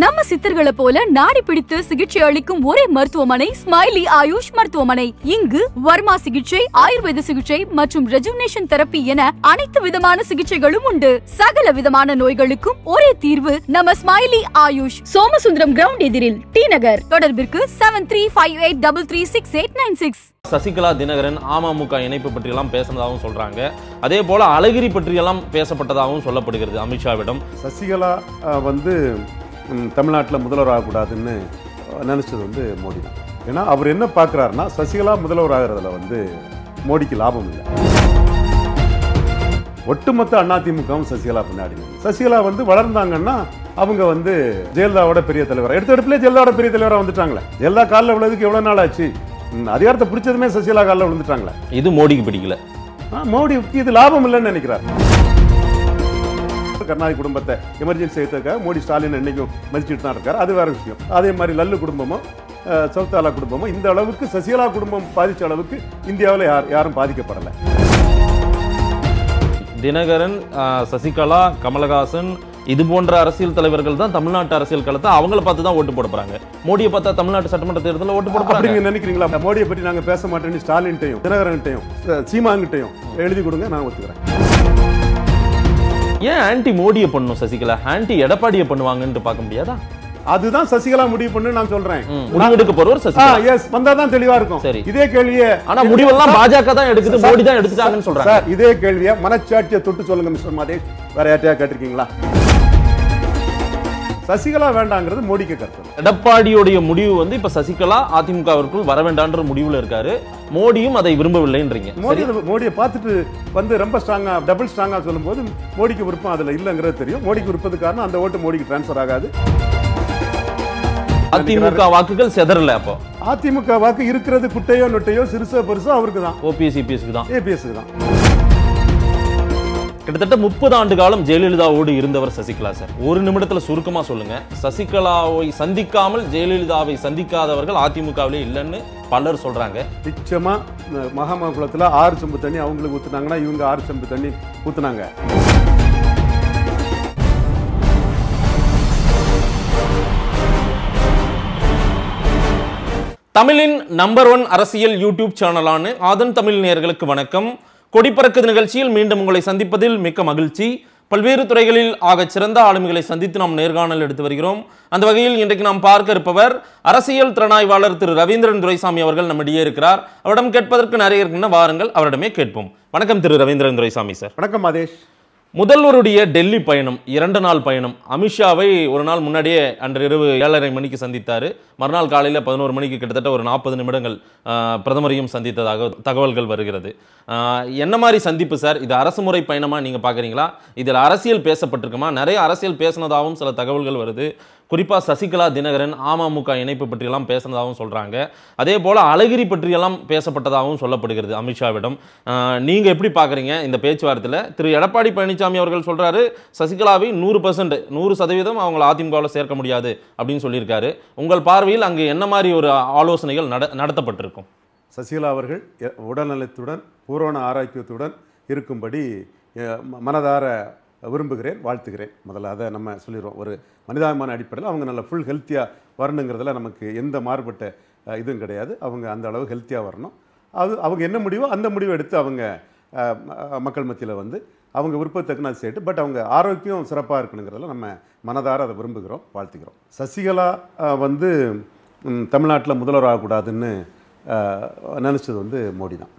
நம்ம சித்தர்களை போல நாடி பிடித்து சிகிச்சை அளிக்கும் ஒரே மருத்துவமனை ஸ்மைலி ஆயுஷ் மருத்துவமனை இங்கு வர்மா சிகிச்சை ஆயுர்வேத சிகிச்சை மற்றும் ரெஜுனேஷன் தெரப்பி என அனைத்து விதமான சிகிச்சைகளும் உண்டு சகல விதமான நோய்களுக்கும் ஒரே தீர்வு நம்ம ஸ்மைலி ஆயுஷ் சோமசுந்தரம் கிரவுண்ட் எதிரில் டி நகர் தொடர்பிற்கு seven three five eight double three six eight nine six Sasikala Dinakaran AMMK இணைப்பு பற்றியெல்லாம் பேசினதாகவும் சொல்றாங்க அதே போல அழகிரி பற்றியெல்லாம் பேசப்பட்டதாகவும் சொல்லப்படுகிறது அமித்ஷாவிடம் சசிகலா வந்து தமிழ்நாட்டில் முதல்வர் ஆகக்கூடாதுன்னு நினச்சது வந்து மோடி தான் ஏன்னா அவர் என்ன பார்க்குறாருன்னா சசிகலா முதல்வர் ஆகிறதுல வந்து மோடிக்கு லாபம் இல்லை ஒட்டுமொத்த அதிமுகவும் சசிகலா பின்னாடி சசிகலா வந்து வளர்ந்தாங்கன்னா அவங்க வந்து ஜெயலலிதாவோட பெரிய தலைவர் எடுத்த இடத்துல ஜெயலலிதாவோட பெரிய தலைவராக வந்துட்டாங்களே ஜெயலலிதா காலில் உள்ளதுக்கு எவ்வளோ நாள் ஆச்சு அதிகாரத்தை பிடிச்சதுமே சசிகலா காலில் விழுந்துட்டாங்களே இது மோடிக்கு பிடிக்கல மோடிக்கு இது லாபம் இல்லைன்னு நினைக்கிறார் கருணாநிதி குடும்பத்தை எமர்ஜென்சி எடுத்ததுக்காக மோடி ஸ்டாலின் என்றைக்கும் மதிச்சுட்டு தான் இருக்கார் அது வேறு விஷயம் அதே மாதிரி லல்லு குடும்பமும் சவுத்தாலா குடும்பமும் இந்த அளவுக்கு சசிகலா குடும்பம் பாதித்த அளவுக்கு இந்தியாவில் யார் யாரும் பாதிக்கப்படலை தினகரன் சசிகலா கமலஹாசன் இது போன்ற அரசியல் தலைவர்கள் தான் தமிழ்நாட்டு அரசியல் களத்தை அவங்கள பார்த்து தான் ஓட்டு போட போறாங்க மோடியை பார்த்தா தமிழ்நாட்டு சட்டமன்ற தேர்தலில் ஓட்டு போட போறாங்க நீங்க நினைக்கிறீங்களா மோடியை பற்றி நாங்கள் பேச மாட்டேன்னு ஸ்டாலின்ட்டையும் சீமான் சீமாங்கிட்டையும் எழுதி கொடுங்க நான் ஒத்துக்கிறேன் ஏன் ஆன்டி மோடியை பண்ணும் சசிகலா ஆன்டி எடப்பாடியை பண்ணுவாங்கன்னு பார்க்க முடியாதா அதுதான் சசிகலா முடிவு பண்ணு நான் சொல்றேன் முடிவெடுக்க போறவர் சசிகலா எஸ் வந்தாதான் தெளிவா இருக்கும் சரி இதே கேள்வியே ஆனா முடிவெல்லாம் பாஜக தான் எடுக்குது மோடி தான் எடுத்துட்டாங்கன்னு சொல்றாங்க இதே கேள்வியை மனச்சாட்சியை தொட்டு சொல்லுங்க மிஸ்டர் மாதேஷ் வேற யார்ட்டையா கேட்டிருக்கீங்களா சசிகலா வேண்டாங்கிறது மோடிக்கு கருத்து எடப்பாடியுடைய முடிவு வந்து இப்ப சசிகலா அதிமுகவிற்குள் வர வேண்டாம்ன்ற முடிவுல இருக்காரு மோடியும் அதை விரும்பவில்லைன்றீங்க மோடி மோடியை பார்த்துட்டு வந்து ரொம்ப ஸ்ட்ராங்கா டபுள் ஸ்ட்ராங்கா சொல்லும்போது மோடிக்கு விருப்பம் அதுல இல்லைங்கிறது தெரியும் மோடிக்கு விருப்பது காரணம் அந்த ஓட்டு மோடிக்கு டிரான்ஸ்பர் ஆகாது அதிமுக வாக்குகள் செதறல அப்போ அதிமுக வாக்கு இருக்கிறது குட்டையோ நொட்டையோ சிறுசோ பெருசோ அவருக்கு தான் ஓபிஎஸ் தான் ஏபிஎஸ்க்கு தான் கிட்டத்தட்ட முப்பது ஆண்டு காலம் ஜெயலலிதாவோடு இருந்தவர் சசிகலா சார் ஒரு நிமிடத்தில் சுருக்கமாக சொல்லுங்க சசிகலாவை சந்திக்காமல் ஜெயலலிதாவை சந்திக்காதவர்கள் அதிமுகவிலே இல்லைன்னு பலர் சொல்றாங்க நிச்சயமா மகாமா குளத்தில் ஆறு சம்பு தண்ணி அவங்களுக்கு ஊத்துனாங்கன்னா இவங்க ஆறு தண்ணி ஊத்துனாங்க தமிழின் நம்பர் ஒன் அரசியல் யூடியூப் சேனலான ஆதன் தமிழ் நேர்களுக்கு வணக்கம் கொடிப்பறக்குது நிகழ்ச்சியில் மீண்டும் உங்களை சந்திப்பதில் மிக்க மகிழ்ச்சி பல்வேறு துறைகளில் ஆக சிறந்த ஆளுமைகளை சந்தித்து நாம் நேர்காணல் எடுத்து வருகிறோம் அந்த வகையில் இன்றைக்கு நாம் பார்க்க இருப்பவர் அரசியல் திறனாய்வாளர் திரு ரவீந்திரன் துரைசாமி அவர்கள் நம்மிடையே இருக்கிறார் அவரிடம் கேட்பதற்கு நிறைய இருக்கின்றன வாருங்கள் அவரிடமே கேட்போம் வணக்கம் திரு ரவீந்திரன் துரைசாமி சார் வணக்கம் மகேஷ் முதல்வருடைய டெல்லி பயணம் இரண்டு நாள் பயணம் அமித்ஷாவை ஒரு நாள் முன்னாடியே அன்று இரவு ஏழரை மணிக்கு சந்தித்தார் மறுநாள் காலையில் பதினோரு மணிக்கு கிட்டத்தட்ட ஒரு நாற்பது நிமிடங்கள் பிரதமரையும் சந்தித்ததாக தகவல்கள் வருகிறது என்ன மாதிரி சந்திப்பு சார் இது அரசு முறை பயணமாக நீங்கள் பார்க்குறீங்களா இதில் அரசியல் பேசப்பட்டிருக்குமா நிறைய அரசியல் பேசினதாகவும் சில தகவல்கள் வருது குறிப்பாக சசிகலா தினகரன் அமமுக இணைப்பு பற்றியெல்லாம் பேசினதாகவும் சொல்கிறாங்க அதே போல் அழகிரி பற்றியெல்லாம் பேசப்பட்டதாகவும் சொல்லப்படுகிறது அமித்ஷாவிடம் நீங்கள் எப்படி பார்க்குறீங்க இந்த பேச்சுவார்த்தையில் திரு எடப்பாடி பழனிசாமி அவர்கள் சொல்கிறாரு சசிகலாவை நூறு பர்சன்ட் நூறு சதவீதம் அவங்கள அதிமுகவில் சேர்க்க முடியாது அப்படின்னு சொல்லியிருக்காரு உங்கள் பார்வையில் அங்கு என்ன மாதிரி ஒரு ஆலோசனைகள் நட நடத்தப்பட்டிருக்கும் சசிகலா அவர்கள் உடல்நலத்துடன் பூரண ஆரோக்கியத்துடன் இருக்கும்படி மனதார விரும்புகிறேன் வாழ்த்துகிறேன் முதல்ல அதை நம்ம சொல்லிடுவோம் ஒரு மனிதாபிமான அடிப்படையில் அவங்க நல்லா ஃபுல் ஹெல்த்தியாக வரணுங்கிறதுல நமக்கு எந்த மாறுபட்ட இதுவும் கிடையாது அவங்க அந்த அளவு ஹெல்த்தியாக வரணும் அது அவங்க என்ன முடிவோ அந்த முடிவை எடுத்து அவங்க மக்கள் மத்தியில் வந்து அவங்க விருப்பத்தக்குன்னு அது செய்யட்டு பட் அவங்க ஆரோக்கியம் சிறப்பாக இருக்கணுங்கிறதில் நம்ம மனதார அதை விரும்புகிறோம் வாழ்த்துக்கிறோம் சசிகலா வந்து தமிழ்நாட்டில் முதல்வர் ஆகக்கூடாதுன்னு நினச்சது வந்து மோடி தான்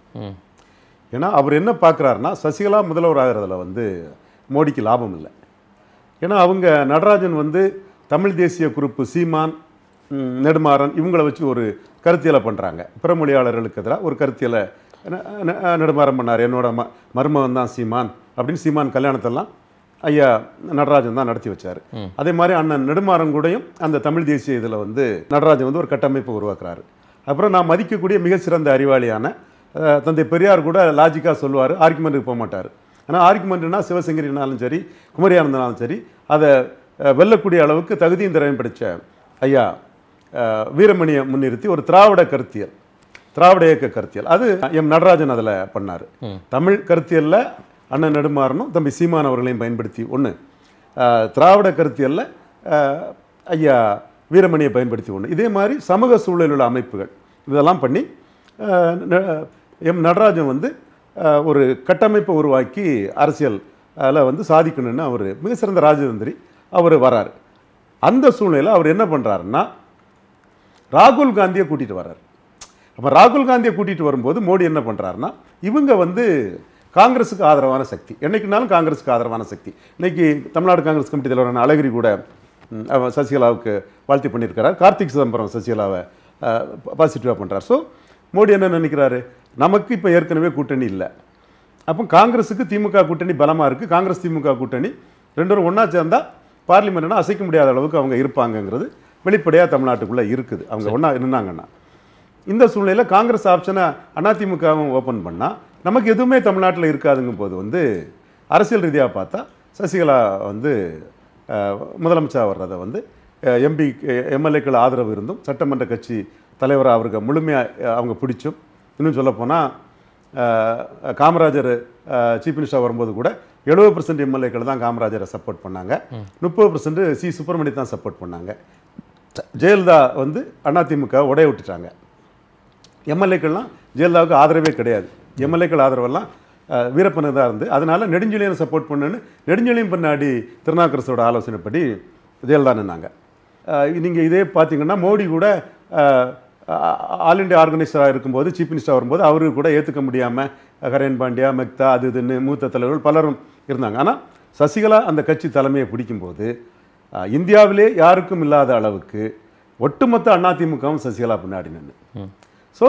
ஏன்னா அவர் என்ன பார்க்குறாருன்னா சசிகலா முதல்வர் ஆகிறதுல வந்து மோடிக்கு லாபம் இல்லை ஏன்னா அவங்க நடராஜன் வந்து தமிழ் தேசிய குறிப்பு சீமான் நெடுமாறன் இவங்களை வச்சு ஒரு கருத்தியலை பண்ணுறாங்க பிற மொழியாளர்களுக்கு எதிராக ஒரு கருத்தியலை நெடுமாறன் பண்ணார் என்னோட ம மருமகன் தான் சீமான் அப்படின்னு சீமான் கல்யாணத்தெல்லாம் ஐயா நடராஜன் தான் நடத்தி வச்சார் அதே மாதிரி அண்ணன் நெடுமாறன் கூடயும் அந்த தமிழ் தேசிய இதில் வந்து நடராஜன் வந்து ஒரு கட்டமைப்பை உருவாக்குறாரு அப்புறம் நான் மதிக்கக்கூடிய மிகச்சிறந்த அறிவாளியான தந்தை பெரியார் கூட லாஜிக்காக சொல்லுவார் ஆர்குமெண்ட்டுக்கு போக மாட்டார் ஆனால் ஆர்குமெண்ட்னா சிவசங்கரினாலும் சரி குமரியானந்தனாலும் சரி அதை வெல்லக்கூடிய அளவுக்கு தகுதியும் திறமையும் படித்த ஐயா வீரமணியை முன்னிறுத்தி ஒரு திராவிட கருத்தியல் திராவிட இயக்க கருத்தியல் அது எம் நடராஜன் அதில் பண்ணார் தமிழ் கருத்தியலில் அண்ணன் நெடுமாறனும் தம்பி சீமான் அவர்களையும் பயன்படுத்தி ஒன்று திராவிட கருத்தியலில் ஐயா வீரமணியை பயன்படுத்தி ஒன்று இதே மாதிரி சமூக சூழலில் உள்ள அமைப்புகள் இதெல்லாம் பண்ணி எம் நடராஜன் வந்து ஒரு கட்டமைப்பை உருவாக்கி அரசியல் அதில் வந்து சாதிக்கணும்னு அவர் சிறந்த ராஜதந்திரி அவர் வரார் அந்த சூழ்நிலையில் அவர் என்ன பண்ணுறாருன்னா ராகுல் காந்தியை கூட்டிகிட்டு வர்றார் அப்போ ராகுல் காந்தியை கூட்டிகிட்டு வரும்போது மோடி என்ன பண்ணுறாருன்னா இவங்க வந்து காங்கிரஸுக்கு ஆதரவான சக்தி என்றைக்குனாலும் காங்கிரஸுக்கு ஆதரவான சக்தி இன்றைக்கி தமிழ்நாடு காங்கிரஸ் கமிட்டி தலைவரான அழகிரி கூட சசிகலாவுக்கு வாழ்த்து பண்ணியிருக்கிறார் கார்த்திக் சிதம்பரம் சசிகலாவை பாசிட்டிவாக பண்ணுறார் ஸோ மோடி என்ன நினைக்கிறாரு நமக்கு இப்போ ஏற்கனவே கூட்டணி இல்லை அப்போ காங்கிரஸுக்கு திமுக கூட்டணி பலமாக இருக்குது காங்கிரஸ் திமுக கூட்டணி ரெண்டு பேரும் ஒன்றா சேர்ந்தால் பார்லிமெண்ட்னா அசைக்க முடியாத அளவுக்கு அவங்க இருப்பாங்கங்கிறது வெளிப்படையாக தமிழ்நாட்டுக்குள்ளே இருக்குது அவங்க ஒன்றா இருந்தாங்கன்னா இந்த சூழ்நிலையில் காங்கிரஸ் ஆப்ஷனை அதிமுகவும் ஓப்பன் பண்ணால் நமக்கு எதுவுமே தமிழ்நாட்டில் இருக்காதுங்கும் போது வந்து அரசியல் ரீதியாக பார்த்தா சசிகலா வந்து முதலமைச்சர் வர்றதை வந்து எம்பி எம்எல்ஏக்கள் ஆதரவு இருந்தும் சட்டமன்ற கட்சி தலைவராக அவருக்கு முழுமையாக அவங்க பிடிச்சும் இன்னும் சொல்லப்போனால் காமராஜர் சீஃப் மினிஸ்டர் வரும்போது கூட எழுபது பர்சன்ட் எம்எல்ஏக்கள் தான் காமராஜரை சப்போர்ட் பண்ணாங்க முப்பது பர்சன்ட் சி சுப்பிரமணிய தான் சப்போர்ட் பண்ணாங்க ஜெயலலிதா வந்து அதிமுக உடைய விட்டுட்டாங்க எம்எல்ஏக்கள்லாம் ஜெயலலிதாவுக்கு ஆதரவே கிடையாது எம்எல்ஏக்கள் ஆதரவெல்லாம் வீரப்பனு தான் இருந்து அதனால் நெடுஞ்செழியன் சப்போர்ட் பண்ணுன்னு நெடுஞ்செழியும் பின்னாடி திருநாக்கரசோட ஆலோசனைப்படி ஜெயலலிதா நின்னாங்க நீங்கள் இதே பார்த்தீங்கன்னா மோடி கூட ஆல் இண்டியா ஆர்கனைசராக இருக்கும்போது சீஃப் மினிஸ்டர் வரும்போது அவரு கூட ஏற்றுக்க முடியாமல் ஹரேன் பாண்டியா மெக்தா அது இதுன்னு மூத்த தலைவர்கள் பலரும் இருந்தாங்க ஆனால் சசிகலா அந்த கட்சி தலைமையை பிடிக்கும்போது இந்தியாவிலே யாருக்கும் இல்லாத அளவுக்கு ஒட்டுமொத்த அதிமுகவும் சசிகலா பின்னாடி நின்று ஸோ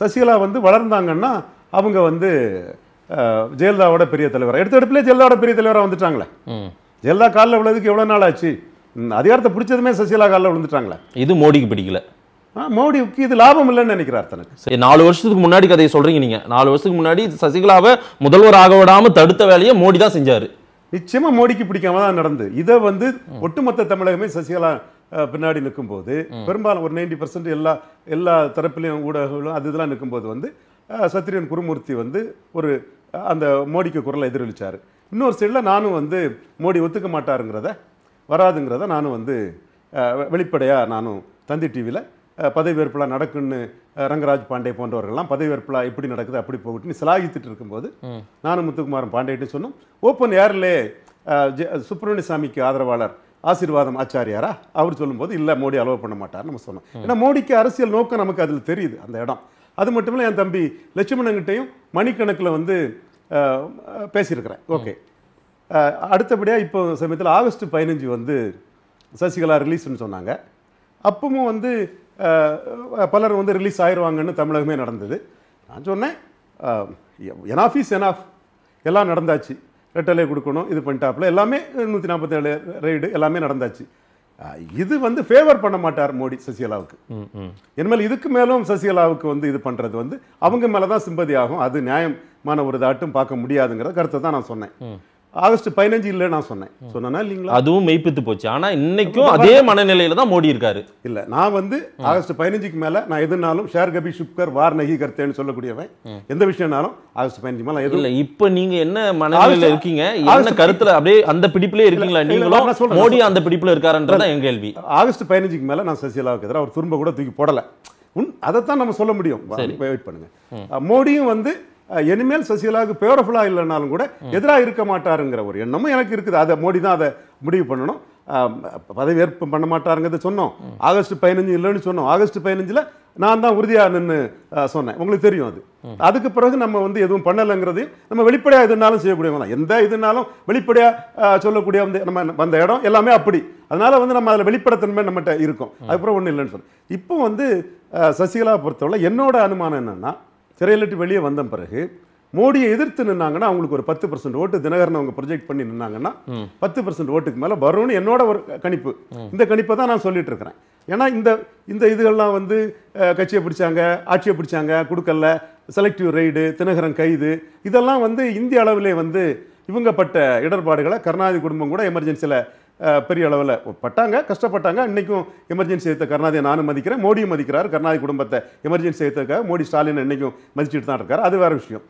சசிகலா வந்து வளர்ந்தாங்கன்னா அவங்க வந்து ஜெயலலிதாவோட பெரிய தலைவராக எடுத்த எடுப்பிலே ஜெயலலிதாவோட பெரிய தலைவராக வந்துட்டாங்களே ஜெயலலிதா காலில் விழுதுக்கு எவ்வளோ நாள் ஆச்சு அதிகாரத்தை பிடிச்சதுமே சசிகலா காலில் விழுந்துட்டாங்களே இது மோடிக்கு பிடிக்கல மோடிக்கு இது லாபம் இல்லைன்னு நினைக்கிறார் தனக்கு நாலு வருஷத்துக்கு முன்னாடி கதையை சொல்றீங்க நீங்க நாலு வருஷத்துக்கு முன்னாடி சசிகலாவை முதல்வர் ஆக விடாம தடுத்த வேலையை மோடி தான் செஞ்சாரு நிச்சயமா மோடிக்கு பிடிக்காம தான் நடந்து இதை வந்து ஒட்டுமொத்த தமிழகமே சசிகலா பின்னாடி நிற்கும் போது பெரும்பாலும் ஒரு நைன்டி பர்சன்ட் எல்லா எல்லா தரப்புலையும் ஊடகங்களும் அது இதெல்லாம் நிற்கும் போது வந்து சத்திரியன் குருமூர்த்தி வந்து ஒரு அந்த மோடிக்கு குரலை எதிரொலிச்சார் இன்னொரு சைடில் நானும் வந்து மோடி ஒத்துக்க மாட்டாருங்கிறத வராதுங்கிறத நானும் வந்து வெளிப்படையாக நானும் தந்தி டிவியில் பதவியேற்பெலாம் நடக்குன்னு ரங்கராஜ் பாண்டே போன்றவர்கள்லாம் பதவியேற்பெலாம் எப்படி நடக்குது அப்படி போகட்டுன்னு சிலாகித்துட்டு இருக்கும்போது நானும் முத்துக்குமாரும் பாண்டேட்டு சொன்னோம் ஓப்பன் ஏர்லே சுப்பிரமணிய சாமிக்கு ஆதரவாளர் ஆசீர்வாதம் ஆச்சாரியாரா அவர் சொல்லும்போது இல்லை மோடி அலோவ் பண்ண மாட்டார் நம்ம சொன்னோம் ஏன்னா மோடிக்கு அரசியல் நோக்கம் நமக்கு அதில் தெரியுது அந்த இடம் அது மட்டும் இல்லை என் தம்பி லட்சுமணங்கிட்டையும் மணிக்கணக்கில் வந்து பேசியிருக்கிறேன் ஓகே அடுத்தபடியாக இப்போ சமயத்தில் ஆகஸ்ட் பதினஞ்சு வந்து சசிகலா ரிலீஸ்னு சொன்னாங்க அப்பவும் வந்து பலர் வந்து ரிலீஸ் ஆயிடுவாங்கன்னு தமிழகமே நடந்தது நான் சொன்னேன் எனாஃப் இஸ் ஆஃப் எல்லாம் நடந்தாச்சு ரெட்டலே கொடுக்கணும் இது பண்ணிட்டாப்புல எல்லாமே நூற்றி நாற்பத்தேழு ரைடு எல்லாமே நடந்தாச்சு இது வந்து ஃபேவர் பண்ண மாட்டார் மோடி சசிகலாவுக்கு மேலே இதுக்கு மேலும் சசிகலாவுக்கு வந்து இது பண்ணுறது வந்து அவங்க மேலே தான் சிம்பதி ஆகும் அது நியாயமான ஒரு இதாட்டும் பார்க்க முடியாதுங்கிற கருத்தை தான் நான் சொன்னேன் ஆகஸ்ட் பதினஞ்சு இல்லை நான் சொன்னேன் சொன்னா இல்லைங்களா அதுவும் மெய்ப்பித்து போச்சு ஆனால் இன்னைக்கும் அதே மனநிலையில தான் மோடி இருக்காரு இல்லை நான் வந்து ஆகஸ்ட் பதினஞ்சுக்கு மேலே நான் எதுனாலும் ஷேர் கபி சுப்கர் வார் நகி கர்த்தேன்னு சொல்லக்கூடியவன் எந்த விஷயம்னாலும் ஆகஸ்ட் பதினஞ்சு மேலே எதுவும் இல்லை இப்போ நீங்கள் என்ன மனநிலையில் இருக்கீங்க என்ன கருத்தில் அப்படியே அந்த பிடிப்புலேயே இருக்கீங்களா நீங்களும் மோடி அந்த பிடிப்புல இருக்காருன்றது என் கேள்வி ஆகஸ்ட் பதினஞ்சுக்கு மேலே நான் சசிகலாவுக்கு எதிராக அவர் திரும்ப கூட தூக்கி போடலை உன் அதைத்தான் நம்ம சொல்ல முடியும் வெயிட் பண்ணுங்க மோடியும் வந்து இனிமேல் சசிகலாவுக்கு பேவரஃபுல்லாக இல்லைனாலும் கூட எதிராக இருக்க மாட்டாருங்கிற ஒரு எண்ணமும் எனக்கு இருக்குது அதை மோடி தான் அதை முடிவு பண்ணணும் பதவியேற்பு பண்ண மாட்டாருங்கிறத சொன்னோம் ஆகஸ்ட் பதினஞ்சு இல்லைன்னு சொன்னோம் ஆகஸ்ட் பதினஞ்சில் நான் தான் உறுதியாக நின்று சொன்னேன் உங்களுக்கு தெரியும் அது அதுக்கு பிறகு நம்ம வந்து எதுவும் பண்ணலைங்கிறதையும் நம்ம வெளிப்படையாக எதுனாலும் செய்யக்கூடியவங்க தான் எந்த இதுனாலும் வெளிப்படையாக சொல்லக்கூடிய வந்து நம்ம வந்த இடம் எல்லாமே அப்படி அதனால் வந்து நம்ம அதில் வெளிப்படத்தன்மை நம்மகிட்ட இருக்கும் அதுக்கப்புறம் ஒன்றும் இல்லைன்னு சொன்னேன் இப்போ வந்து சசிகலா பொறுத்தவரை என்னோட அனுமானம் என்னென்னா சிறையிலிட்டு வெளியே வந்த பிறகு மோடியை எதிர்த்து நின்னாங்கன்னா அவங்களுக்கு ஒரு பத்து பர்சன்ட் ஓட்டு தினகரன் அவங்க ப்ரொஜெக்ட் பண்ணி நின்னாங்கன்னா பத்து பர்சன்ட் ஓட்டுக்கு மேலே வரும்னு என்னோட ஒரு கணிப்பு இந்த கணிப்பை தான் நான் சொல்லிட்டு இருக்கிறேன் ஏன்னா இந்த இந்த இதுகள்லாம் வந்து கட்சியை பிடிச்சாங்க ஆட்சியை பிடிச்சாங்க கொடுக்கல செலக்டிவ் ரைடு தினகரன் கைது இதெல்லாம் வந்து இந்திய அளவிலே வந்து இவங்கப்பட்ட இடர்பாடுகளை கருணாநிதி குடும்பம் கூட எமர்ஜென்சியில் பெரிய அளவில் பட்டாங்க கஷ்டப்பட்டாங்க இன்றைக்கும் எமர்ஜென்சி எடுத்த கருணாதியை நானும் மதிக்கிறேன் மோடியும் மதிக்கிறார் கருணாதி குடும்பத்தை எமர்ஜென்சி எடுத்ததுக்காக மோடி ஸ்டாலின் இன்றைக்கும் மதிச்சுட்டு தான் இருக்கார் அது வேறு விஷயம்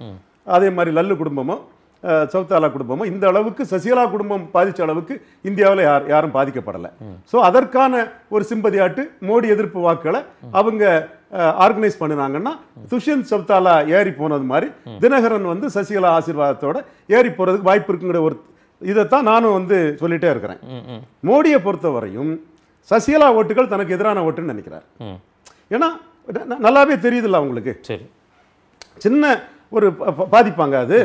அதே மாதிரி லல்லு குடும்பமும் சவுத்தாலா குடும்பமும் இந்த அளவுக்கு சசிகலா குடும்பம் பாதித்த அளவுக்கு இந்தியாவில் யார் யாரும் பாதிக்கப்படலை ஸோ அதற்கான ஒரு சிம்பதியாட்டு மோடி எதிர்ப்பு வாக்குகளை அவங்க ஆர்கனைஸ் பண்ணினாங்கன்னா துஷ்யந்த் சவுத்தாலா ஏறி போனது மாதிரி தினகரன் வந்து சசிகலா ஆசீர்வாதத்தோட ஏறி போகிறதுக்கு வாய்ப்பு இருக்குங்கிற ஒரு இதைத்தான் நானும் வந்து சொல்லிட்டே இருக்கிறேன் மோடியை பொறுத்தவரையும் சசிகலா ஓட்டுகள் தனக்கு எதிரான ஓட்டுன்னு நினைக்கிறார் ஏன்னா நல்லாவே தெரியுதுல்ல அவங்களுக்கு சரி சின்ன ஒரு பாதிப்பாங்க அது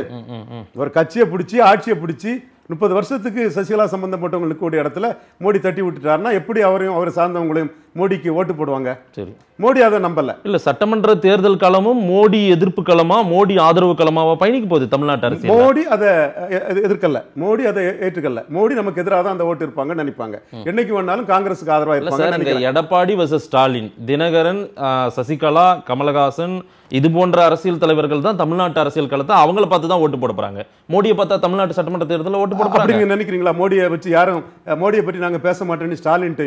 ஒரு கட்சியை பிடிச்சி ஆட்சியை பிடிச்சி முப்பது வருஷத்துக்கு சசிகலா சம்பந்தப்பட்டவங்களுக்கு கூடிய இடத்துல மோடி தட்டி விட்டுட்டாருன்னா எப்படி அவரையும் அவரை சார்ந்தவங்களையும் மோடிக்கு ஓட்டு போடுவாங்க சரி மோடி அதை நம்பல இல்ல சட்டமன்ற தேர்தல் களமும் மோடி எதிர்ப்பு களமா மோடி ஆதரவு களமாவா பயணிக்க போகுது தமிழ்நாட்டு அரசு மோடி அதை எதிர்க்கல மோடி அதை ஏற்றுக்கல மோடி நமக்கு எதிராக தான் அந்த ஓட்டு இருப்பாங்க நினைப்பாங்க என்னைக்கு வேணாலும் காங்கிரஸுக்கு ஆதரவா இருப்பாங்க எடப்பாடி வர்சஸ் ஸ்டாலின் தினகரன் சசிகலா கமலஹாசன் இது போன்ற அரசியல் தலைவர்கள் தான் தமிழ்நாட்டு அரசியல் களத்தை அவங்கள பார்த்து தான் ஓட்டு போட போறாங்க மோடியை பார்த்தா தமிழ்நாட்டு சட்டமன்ற தேர்தலில் ஓட்டு போட போறாங்க நினைக்கிறீங்களா மோடியை வச்சு யாரும் மோடியை பற்றி நாங்கள் பேச மாட்டேன்னு ஸ்டாலின்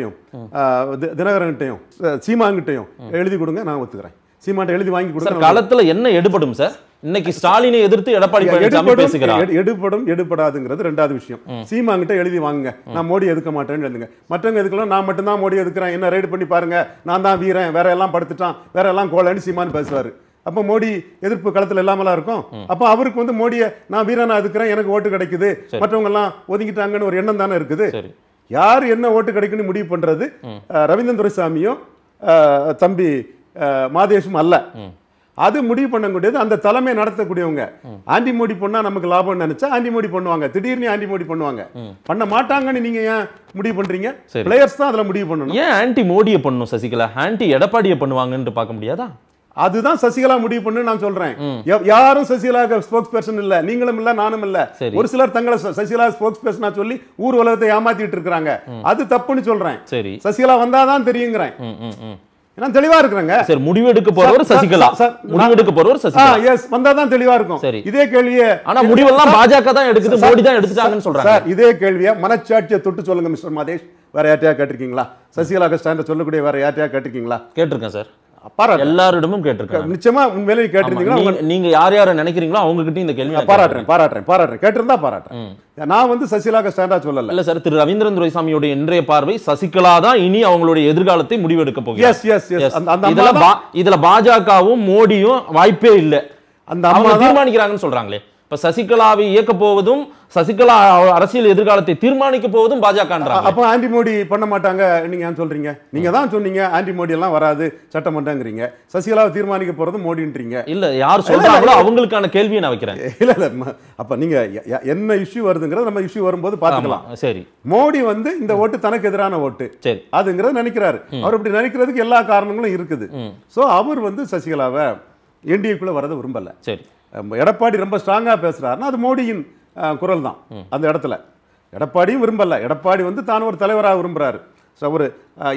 தினகரன் விஜயகாரங்கிட்டையும் சீமாங்கிட்டையும் எழுதி கொடுங்க நான் ஒத்துக்கிறேன் சீமாட்ட எழுதி வாங்கி கொடுங்க காலத்துல என்ன எடுபடும் சார் இன்னைக்கு ஸ்டாலினை எதிர்த்து எடப்பாடி பழனிசாமி எடுபடும் எடுபடாதுங்கிறது ரெண்டாவது விஷயம் சீமாங்கிட்ட எழுதி வாங்குங்க நான் மோடி எதுக்க மாட்டேன்னு எழுதுங்க மற்றவங்க எதுக்கலாம் நான் மட்டும்தான் மோடி எதுக்குறேன் என்ன ரைடு பண்ணி பாருங்க நான் தான் வீரன் வேற எல்லாம் படுத்துட்டான் வேற எல்லாம் கோலன்னு சீமானு பேசுவாரு அப்போ மோடி எதிர்ப்பு களத்தில் இல்லாமலாம் இருக்கும் அப்போ அவருக்கு வந்து மோடியை நான் வீரனா இருக்கிறேன் எனக்கு ஓட்டு கிடைக்குது மற்றவங்க எல்லாம் ஒதுங்கிட்டாங்கன்னு ஒரு எண்ணம் தானே இருக்குது யார் என்ன ஓட்டு கிடைக்குன்னு முடிவு பண்ணுறது ரவீந்திரன் துரைசாமியும் தம்பி மாதேஷும் அல்ல அது முடிவு பண்ணக்கூடியது அந்த தலைமை நடத்தக்கூடியவங்க ஆண்டி மோடி பண்ணா நமக்கு லாபம் நினைச்சா ஆண்டி மோடி பண்ணுவாங்க திடீர்னு ஆண்டி மோடி பண்ணுவாங்க பண்ண மாட்டாங்கன்னு நீங்க ஏன் முடிவு பண்றீங்க பிளேயர்ஸ் தான் அதுல முடிவு பண்ணணும் ஏன் ஆண்டி மோடியை பண்ணணும் சசிகலா ஆண்டி எடப்பாடியை பண்ணுவாங்கன்னு பார்க்க முடியாதா அதுதான் சசிகலா முடிவு பண்ணு நான் சொல்றேன் யாரும் சசிகலா ஸ்போக்ஸ் பர்சன் இல்ல நீங்களும் இல்ல நானும் இல்ல ஒரு சிலர் தங்களை சசிகலா ஸ்போக்ஸ் பர்சனா சொல்லி ஊர் உலகத்தை ஏமாத்திட்டு இருக்காங்க அது தப்புன்னு சொல்றேன் சசிகலா வந்தாதான் தெரியுங்கிறேன் நான் தெளிவா இருக்கிறேங்க முடிவு எடுக்க போறவர் சசிகலா சார் எடுக்க போறவர் சசிகலா எஸ் வந்தாதான் தெளிவா இருக்கும் சரி இதே கேள்வியே ஆனா முடிவெல்லாம் பாஜக தான் எடுக்குது மோடி தான் எடுத்துட்டாங்கன்னு சொல்றாங்க சார் இதே கேள்வியை மனச்சாட்சியை தொட்டு சொல்லுங்க மிஸ்டர் மாதேஷ் வேற யார்ட்டையா கேட்டிருக்கீங்களா சசிகலா ஸ்டாண்ட சொல்லக்கூடிய வேற யார்ட்டையா கேட்டிருக்கீங்களா கேட்டிருக்கேன் சார் பாராட்டு எல்லாரிடமும் கேட்டிருக்கேன் நிச்சயமா உண்மையிலே கேட்டிருந்தீங்கன்னா நீங்க யார் யாரை நினைக்கிறீங்களோ அவங்க கிட்ட இந்த கேள்வி பாராட்டுறேன் பாராட்டுறேன் பாராட்டுறேன் கேட்டிருந்தா பாராட்டுறேன் நான் வந்து சசிகலாக்கு ஸ்டாண்டா சொல்லல இல்ல சார் திரு ரவீந்திரன் துரைசாமியோட இன்றைய பார்வை சசிகலா தான் இனி அவங்களுடைய எதிர்காலத்தை முடிவெடுக்க அந்த இதுல பாஜகவும் மோடியும் வாய்ப்பே இல்ல அந்த தீர்மானிக்கிறாங்கன்னு சொல்றாங்களே இப்போ சசிகலாவை இயக்கப் போவதும் சசிகலா அரசியல் எதிர்காலத்தை தீர்மானிக்க போவதும் பாஜக அப்போ ஆண்டி மோடி பண்ண மாட்டாங்க நீங்க ஏன் சொல்றீங்க நீங்க தான் சொன்னீங்க ஆண்டி மோடி எல்லாம் வராது சட்டமன்றங்கிறீங்க சசிகலாவை தீர்மானிக்க போறது மோடின்றீங்க இல்ல யார் சொல்றாங்களோ அவங்களுக்கான கேள்வியை நான் வைக்கிறேன் இல்ல இல்ல அப்ப நீங்க என்ன இஷ்யூ வருதுங்கிறத நம்ம இஷ்யூ வரும்போது பாத்துக்கலாம் சரி மோடி வந்து இந்த ஓட்டு தனக்கு எதிரான ஓட்டு சரி அதுங்கிறத நினைக்கிறாரு அவர் இப்படி நினைக்கிறதுக்கு எல்லா காரணங்களும் இருக்குது சோ அவர் வந்து சசிகலாவை என்டிஏக்குள்ள வரதை விரும்பல சரி எடப்பாடி ரொம்ப ஸ்ட்ராங்காக பேசுகிறாருன்னா அது மோடியின் குரல் தான் அந்த இடத்துல எடப்பாடியும் விரும்பலை எடப்பாடி வந்து தான் ஒரு தலைவராக விரும்புகிறாரு ஸோ அவர்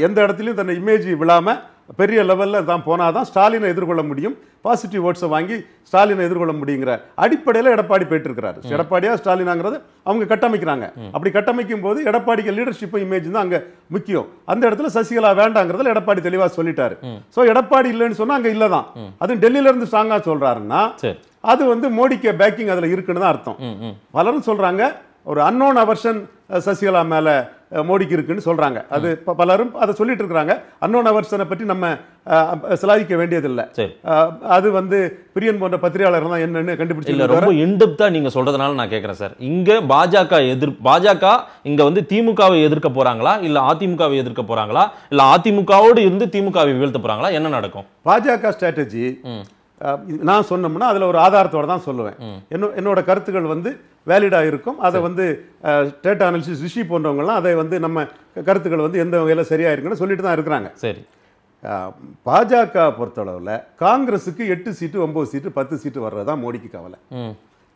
எந்த இடத்துலையும் தன்னை இமேஜ் விழாமல் பெரிய லெவலில் தான் போனால் தான் ஸ்டாலினை எதிர்கொள்ள முடியும் பாசிட்டிவ் வேர்ட்ஸை வாங்கி ஸ்டாலினை எதிர்கொள்ள முடியுங்கிற அடிப்படையில் எடப்பாடி போயிட்டுருக்கிறாரு எடப்பாடியா ஸ்டாலினாங்கிறது அவங்க கட்டமைக்கிறாங்க அப்படி கட்டமைக்கும் போது எடப்பாடிக்கு லீடர்ஷிப்பும் இமேஜ் தான் அங்கே முக்கியம் அந்த இடத்துல சசிகலா வேண்டாங்கிறதுல எடப்பாடி தெளிவாக சொல்லிட்டாரு ஸோ எடப்பாடி இல்லைன்னு சொன்னால் அங்கே இல்லை தான் அதுவும் டெல்லியிலேருந்து ஸ்ட்ராங்காக சொல்கிறாருன்னா அது வந்து மோடிக்கு பேக்கிங் அதில் இருக்குன்னு தான் அர்த்தம் பலரும் சொல்கிறாங்க ஒரு அன்னோன் அவர்ஷன் சசிகலா மேலே மோடிக்கு இருக்குன்னு சொல்கிறாங்க அது பலரும் அதை சொல்லிட்டு இருக்கிறாங்க அன்னோன் அவர்ஷனை பற்றி நம்ம சிலாதிக்க வேண்டியதில்லை அது வந்து பிரியன் போன்ற பத்திரிகையாளர் தான் என்னன்னு கண்டுபிடிச்சு ரொம்ப இன்டெப்த்தாக நீங்க சொல்றதுனால நான் கேட்கறேன் சார் இங்க பாஜக எதிர் பாஜக இங்க வந்து திமுகவை எதிர்க்க போறாங்களா இல்ல அதிமுகவை எதிர்க்க போறாங்களா இல்ல அதிமுகவோடு இருந்து திமுகவை வீழ்த்த போறாங்களா என்ன நடக்கும் பாஜக ஸ்ட்ராட்டஜி நான் சொன்னோம்னா அதில் ஒரு ஆதாரத்தோடு தான் சொல்லுவேன் என்ன என்னோட கருத்துக்கள் வந்து வேலிடாக இருக்கும் அதை வந்து டேட்டா அனாலிசிஸ் ரிஷி போன்றவங்கலாம் அதை வந்து நம்ம கருத்துக்கள் வந்து எந்த வகையில் சரியாக இருக்குன்னு சொல்லிட்டு தான் இருக்கிறாங்க சரி பாஜக பொறுத்தளவில் காங்கிரஸுக்கு எட்டு சீட்டு ஒம்பது சீட்டு பத்து சீட்டு வர்றது தான் மோடிக்கு கவலை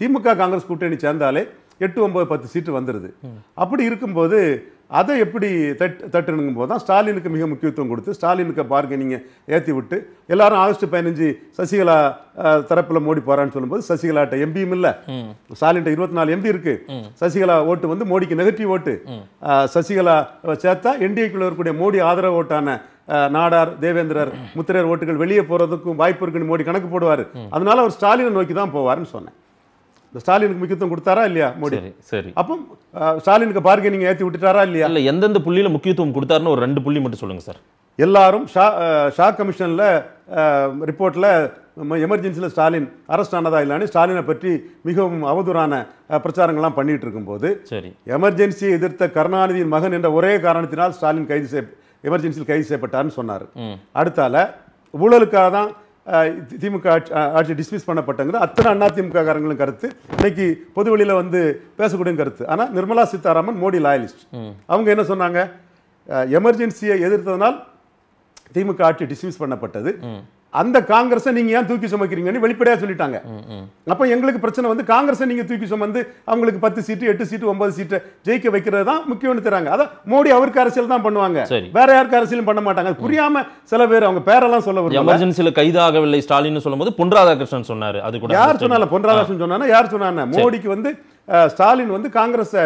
திமுக காங்கிரஸ் கூட்டணி சேர்ந்தாலே எட்டு ஒம்பது பத்து சீட்டு வந்துடுது அப்படி இருக்கும்போது அதை எப்படி தட் தட்டுணுங்கும் போது தான் ஸ்டாலினுக்கு மிக முக்கியத்துவம் கொடுத்து ஸ்டாலினுக்கு பார்கெனிங்கை ஏற்றி விட்டு எல்லாரும் ஆகஸ்ட் பதினஞ்சு சசிகலா தரப்பில் மோடி போகிறான்னு சொல்லும்போது சசிகலாட்ட எம்பியும் இல்லை ஸ்டாலின்ட்ட இருபத்தி நாலு எம்பி இருக்கு சசிகலா ஓட்டு வந்து மோடிக்கு நெகட்டிவ் ஓட்டு சசிகலா சேர்த்தா என்டிஏக்குள்ள இருக்கக்கூடிய மோடி ஆதரவு ஓட்டான நாடார் தேவேந்திரர் முத்திரையர் ஓட்டுகள் வெளியே போகிறதுக்கும் வாய்ப்பு இருக்குன்னு மோடி கணக்கு போடுவார் அதனால அவர் ஸ்டாலினை நோக்கி தான் போவார்னு சொன்னேன் இந்த ஸ்டாலினுக்கு முக்கியத்துவம் கொடுத்தாரா இல்லையா மோடி சரி அப்போ ஸ்டாலினுக்கு பார்கெனிங் ஏற்றி விட்டுட்டாரா இல்லையா இல்லை எந்தெந்த புள்ளியில் முக்கியத்துவம் கொடுத்தாருன்னு ஒரு ரெண்டு புள்ளி மட்டும் சொல்லுங்கள் சார் எல்லாரும் ஷா ஷா கமிஷனில் ரிப்போர்ட்டில் எமர்ஜென்சியில் ஸ்டாலின் அரஸ்ட் ஆனதா இல்லைன்னு ஸ்டாலினை பற்றி மிகவும் அவதூறான பிரச்சாரங்கள்லாம் பண்ணிட்டு இருக்கும்போது சரி எமர்ஜென்சியை எதிர்த்த கருணாநிதியின் மகன் என்ற ஒரே காரணத்தினால் ஸ்டாலின் கைது செய்ய எமர்ஜென்சியில் கைது செய்யப்பட்டார்னு சொன்னார் அடுத்தால ஊழலுக்காக தான் திமுக ஆட்சி டிஸ்மிஸ் பண்ணப்பட்டங்கிறது அத்தனை அண்ணா திமுககாரங்களும் கருத்து இன்னைக்கு பொது வெளியில் வந்து பேசக்கூடிய கருத்து ஆனால் நிர்மலா சீதாராமன் மோடி லாயலிஸ்ட் அவங்க என்ன சொன்னாங்க எமர்ஜென்சியை எதிர்த்ததனால் திமுக ஆட்சி டிஸ்மிஸ் பண்ணப்பட்டது அந்த காங்கிரஸை நீங்க ஏன் தூக்கி சுமக்கிறீங்கன்னு வெளிப்படையாக சொல்லிட்டாங்க அப்ப எங்களுக்கு பிரச்சனை வந்து காங்கிரஸை நீங்க தூக்கி சுமந்து அவங்களுக்கு பத்து சீட்டு எட்டு சீட்டு ஒன்பது சீட்டு ஜெயிக்க வைக்கிறது தான் முக்கியம்னு தராங்க அதான் மோடி அவருக்கு அரசியல் தான் பண்ணுவாங்க வேற யாருக்கு அரசியலும் பண்ண மாட்டாங்க புரியாம சில பேர் அவங்க பேரெல்லாம் சொல்ல வரும் எமர்ஜென்சியில் கைதாகவில்லை ஸ்டாலின் சொல்லும்போது பொன் ராதாகிருஷ்ணன் சொன்னாரு அது கூட யார் சொன்னால பொன் ராதாகிருஷ்ணன் சொன்னா யார் சொன்னாங்க மோடிக்கு வந்து ஸ்டாலின் வந்து காங்கிரஸ்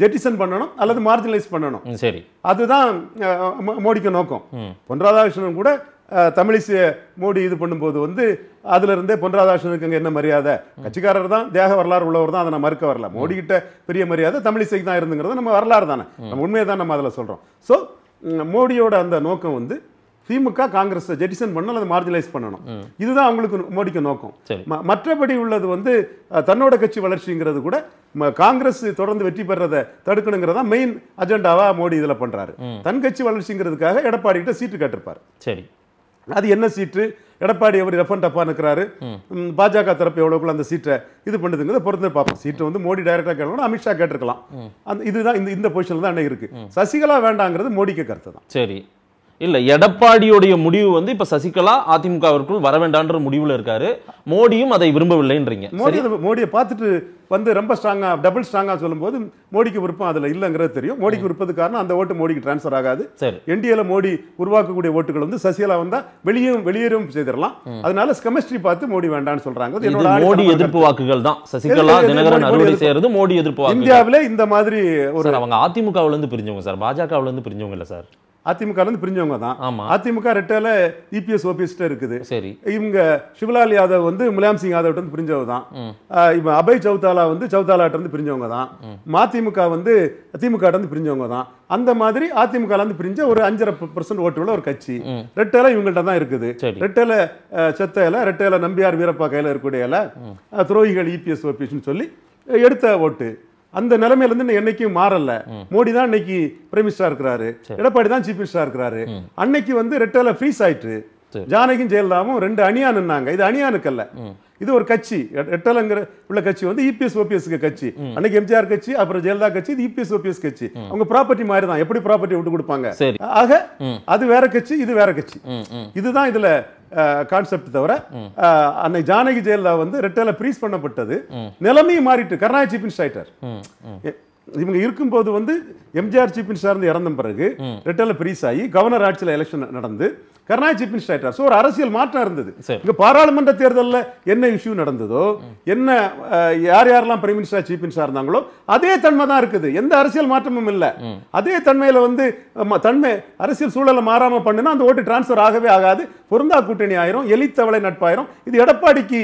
ஜெட்டிசன் பண்ணணும் அல்லது மார்ஜினலைஸ் பண்ணணும் சரி அதுதான் மோடிக்கு நோக்கம் பொன் ராதாகிருஷ்ணன் கூட தமிழிசை மோடி இது பண்ணும்போது வந்து அதுல இருந்தே பொன்ராதாசனுக்கு அங்கே என்ன மரியாதை கட்சிக்காரர் தான் தேக வரலாறு உள்ளவர் தான் அதை நம்ம மறுக்க வரல மோடி கிட்ட பெரிய மரியாதை தமிழிசைக்கு தான் இருந்துங்கிறது நம்ம வரலாறு தானே நம்ம உண்மையை தான் நம்ம அதில் சொல்கிறோம் ஸோ மோடியோட அந்த நோக்கம் வந்து திமுக காங்கிரஸ் ஜெடிசன் பண்ணணும் அதை மார்ஜினைஸ் பண்ணணும் இதுதான் அவங்களுக்கு மோடிக்கு நோக்கம் மற்றபடி உள்ளது வந்து தன்னோட கட்சி வளர்ச்சிங்கிறது கூட காங்கிரஸ் தொடர்ந்து வெற்றி பெறதை தடுக்கணுங்கிறதா மெயின் அஜெண்டாவா மோடி இதில் பண்றாரு தன் கட்சி வளர்ச்சிங்கிறதுக்காக எடப்பாடி கிட்ட சீட்டு கேட்டிருப்பார் சரி அது என்ன சீட்டு எடப்பாடி அவர் ரெஃபன் டப்பா இருக்கிறாரு பாஜக தரப்பு எவ்வளவுக்குள்ள அந்த சீட்டை இது பண்ணுதுங்கிறத பொறுத்து பார்ப்போம் சீட்டு வந்து மோடி டைரக்டாக கேட்கணும் அமித்ஷா கேட்டிருக்கலாம் அந்த இதுதான் இந்த இந்த பொசிஷனில் தான் அன்னைக்கு இருக்குது சசிகலா வேண்டாங்கிறது மோடிக்கு கருத்து தான் சரி இல்லை எடப்பாடியுடைய முடிவு வந்து இப்போ சசிகலா அதிமுகவிற்குள் வர வேண்டான்ற முடிவில் இருக்காரு மோடியும் அதை விரும்பவில்லைன்றீங்க மோடி மோடியை பார்த்துட்டு வந்து ரொம்ப ஸ்ட்ராங்காக டபுள் ஸ்ட்ராங்காக சொல்லும்போது மோடிக்கு விருப்பம் அதில் இல்லைங்கிறது தெரியும் மோடிக்கு விருப்பது காரணம் அந்த ஓட்டு மோடிக்கு டிரான்ஸ்ஃபர் ஆகாது சரி என்டிஏல மோடி உருவாக்கக்கூடிய ஓட்டுகள் வந்து சசிகலா வந்தால் வெளியும் வெளியேறும் செய்திடலாம் அதனால கெமிஸ்ட்ரி பார்த்து மோடி வேண்டாம்னு சொல்றாங்க மோடி எதிர்ப்பு வாக்குகள் தான் சசிகலா தினகரன் அறுவடை செய்யறது மோடி எதிர்ப்பு இந்தியாவில் இந்த மாதிரி ஒரு அவங்க அதிமுகவுல இருந்து பிரிஞ்சவங்க சார் பாஜகவுல இருந்து பிரிஞ்சவங்க இல்லை சார் அதிமுகலேருந்து பிரிஞ்சவங்க தான் அதிமுக ரெட்டில் இபிஎஸ் ஓபிஎஸ்ட்டு இருக்குது சரி இவங்க சிவலால் யாதவ் வந்து முலாயம் சிங் வந்து பிரிஞ்சவங்க தான் இவன் அபய் சௌதாலா வந்து சௌதாலாட்டிருந்து பிரிஞ்சவங்க தான் மதிமுக வந்து திமுகட்டிருந்து பிரிஞ்சவங்க தான் அந்த மாதிரி அதிமுகலேருந்து பிரிஞ்ச ஒரு அஞ்சரை பர்சன்ட் ஓட்டுள்ள ஒரு கட்சி ரெட்டேல இவங்கள்ட்ட தான் இருக்குது ரெட்டேல செத்த இலை நம்பியார் வீரப்பா கையில் இருக்கக்கூடிய துரோகிகள் இபிஎஸ் ஓபிஎஸ்ன்னு சொல்லி எடுத்த ஓட்டு அந்த நிலைமையிலேருந்து என்னைக்கும் மாறல மோடி தான் இன்னைக்கு பிரைம் மினிஸ்டராக இருக்கிறாரு எடப்பாடி தான் சீஃப் மினிஸ்டராக இருக்கிறாரு அன்னைக்கு வந்து ரெட்டல ஃப்ரீஸ் ஆயிட்டு ஜானகியும் ஜெயலலிதாவும் ரெண்டு அணியா நின்னாங்க இது அணியானுக்கல்ல இது ஒரு கட்சி எட்டலங்கிற உள்ள கட்சி வந்து இபிஎஸ் ஓபிஎஸ்க்கு கட்சி அன்னைக்கு எம்ஜிஆர் கட்சி அப்புறம் ஜெயலலிதா கட்சி இது இபிஎஸ் ஓபிஎஸ் கட்சி அவங்க ப்ராப்பர்ட்டி மாதிரி தான் எப்படி ப்ராப்பர்ட்டி விட்டு கொடுப்பாங்க ஆக அது வேற கட்சி இது வேற கட்சி இதுதான் இதுல கான்செப்ட் தவிர அன்னை ஜானகி ஜெயலலிதா வந்து ரெட்டல ப்ரீஸ் பண்ணப்பட்டது நிலைமையை மாறிட்டு கர்நாடக சீஃப் மினிஸ்டர் ஆயிட்டார் இவங்க இருக்கும்போது வந்து எம்ஜிஆர் சீஃப் மினிஸ்டர் இருந்து இறந்த பிறகு ரெட்டல பிரீஸ் ஆகி கவர்னர் ஆட்சியில் எலெக்ஷன் நடந்து கருணாநிதி சீஃப் மினிஸ்டர் ஆயிட்டார் ஸோ ஒரு அரசியல் மாற்றம் இருந்தது இங்கே பாராளுமன்ற தேர்தலில் என்ன இஷ்யூ நடந்ததோ என்ன யார் யாரெல்லாம் பிரைம் மினிஸ்டர் சீஃப் மினிஸ்டர் இருந்தாங்களோ அதே தன்மை தான் இருக்குது எந்த அரசியல் மாற்றமும் இல்லை அதே தன்மையில் வந்து தன்மை அரசியல் சூழலை மாறாமல் பண்ணுனா அந்த ஓட்டு டிரான்ஸ்ஃபர் ஆகவே ஆகாது பொருந்தா கூட்டணி ஆயிரும் எலித்தவளை நட்பாயிரும் இது எடப்பாடிக்கு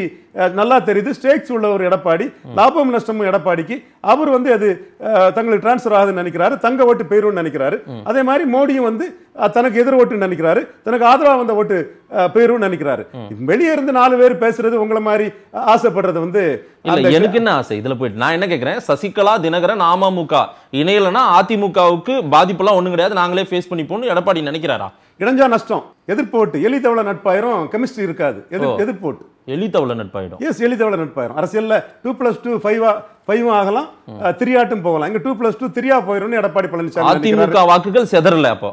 நல்லா தெரியுது ஸ்டேக்ஸ் உள்ள ஒரு எடப்பாடி லாபம் நஷ்டமும் எடப்பாடிக்கு அவர் வந்து அது தங்களுக்கு டிரான்ஸ்ஃபர் ஆகுதுன்னு நினைக்கிறாரு தங்க ஓட்டு போயிரும்னு நினைக்கிறாரு அதே மாதிரி மோடியும் வந்து தனக்கு எதிர் ஓட்டு நினைக்கிறாரு தனக்கு ஆதரவா வந்த ஓட்டு போயிரும்னு நினைக்கிறாரு வெளியே இருந்து நாலு பேர் பேசுறது உங்களை மாதிரி ஆசைப்படுறது வந்து எனக்கு என்ன ஆசை இதுல போயிட்டு நான் என்ன கேட்கிறேன் சசிகலா தினகரன் அமமுக இணையலன்னா அதிமுகவுக்கு பாதிப்பெல்லாம் ஒண்ணும் கிடையாது நாங்களே ஃபேஸ் பண்ணி பண்ணிப்போம்னு எடப்பாடி நினைக்கிறாரா இணைஞ்சா நஷ்டம் எதிர்ப்பு ஓட்டு எலி தவளை நட்பாயிரம் கெமிஸ்ட்ரி இருக்காது எதிர்ப்பு ஓட்டு எளிதவள நட்பாயிடும் எஸ் எளிதவள நட்பாயிடும் அரசியலில் டூ ப்ளஸ் டூ ஃபைவா ஃபைவும் ஆகலாம் த்ரீயாட்டும் போகலாம் இங்கே டூ ப்ளஸ் டூ த்ரீயா போயிடும்னு எடப்பாடி பழனிசாமி அதிமுக வாக்குகள் செதறல அப்போ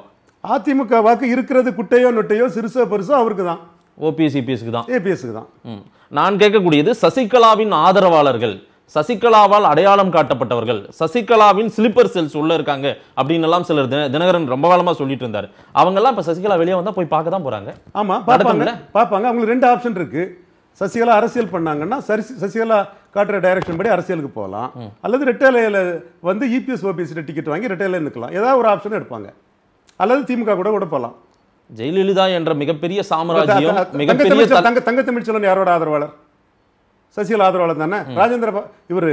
அதிமுக வாக்கு இருக்கிறது குட்டையோ நொட்டையோ சிறுசோ பெருசோ அவருக்கு தான் ஓபிஎஸ் இபிஎஸ்க்கு e தான் ஏபிஎஸ்க்கு தான் நான் கேட்கக்கூடியது சசிகலாவின் ஆதரவாளர்கள் சசிகலாவால் அடையாளம் காட்டப்பட்டவர்கள் சசிகலாவின் ஸ்லிப்பர் செல்ஸ் உள்ள இருக்காங்க அப்படின்னு எல்லாம் சிலர் தினகரன் ரொம்ப காலமா சொல்லிட்டு இருந்தாரு அவங்க எல்லாம் இப்ப சசிகலா வெளியே வந்தா போய் பார்க்க தான் போறாங்க ஆமா பார்ப்பாங்க பார்ப்பாங்க அவங்களுக்கு ரெண்டு ஆப்ஷன் இருக்கு சசிகலா அரசியல் பண்ணாங்கன்னா சரி சசிகலா காட்டுற டைரக்ஷன் படி அரசியலுக்கு போகலாம் அல்லது ரிட்டையில வந்து இபிஎஸ் ஓபிஎஸ்ட டிக்கெட் வாங்கி ரிட்டையில நிற்கலாம் ஏதாவது ஒரு ஆப்ஷன் எடுப்பாங்க அல்லது திமுக கூட கூட போகலாம் ஜெயலலிதா என்ற மிகப்பெரிய சாம்ராஜ்யம் மிகப்பெரிய தங்க தங்க தமிழ்ச்செல்வன் யாரோட ஆதரவாளர் சசிகலா ஆதரவாளர் தானே ராஜேந்திர இவர்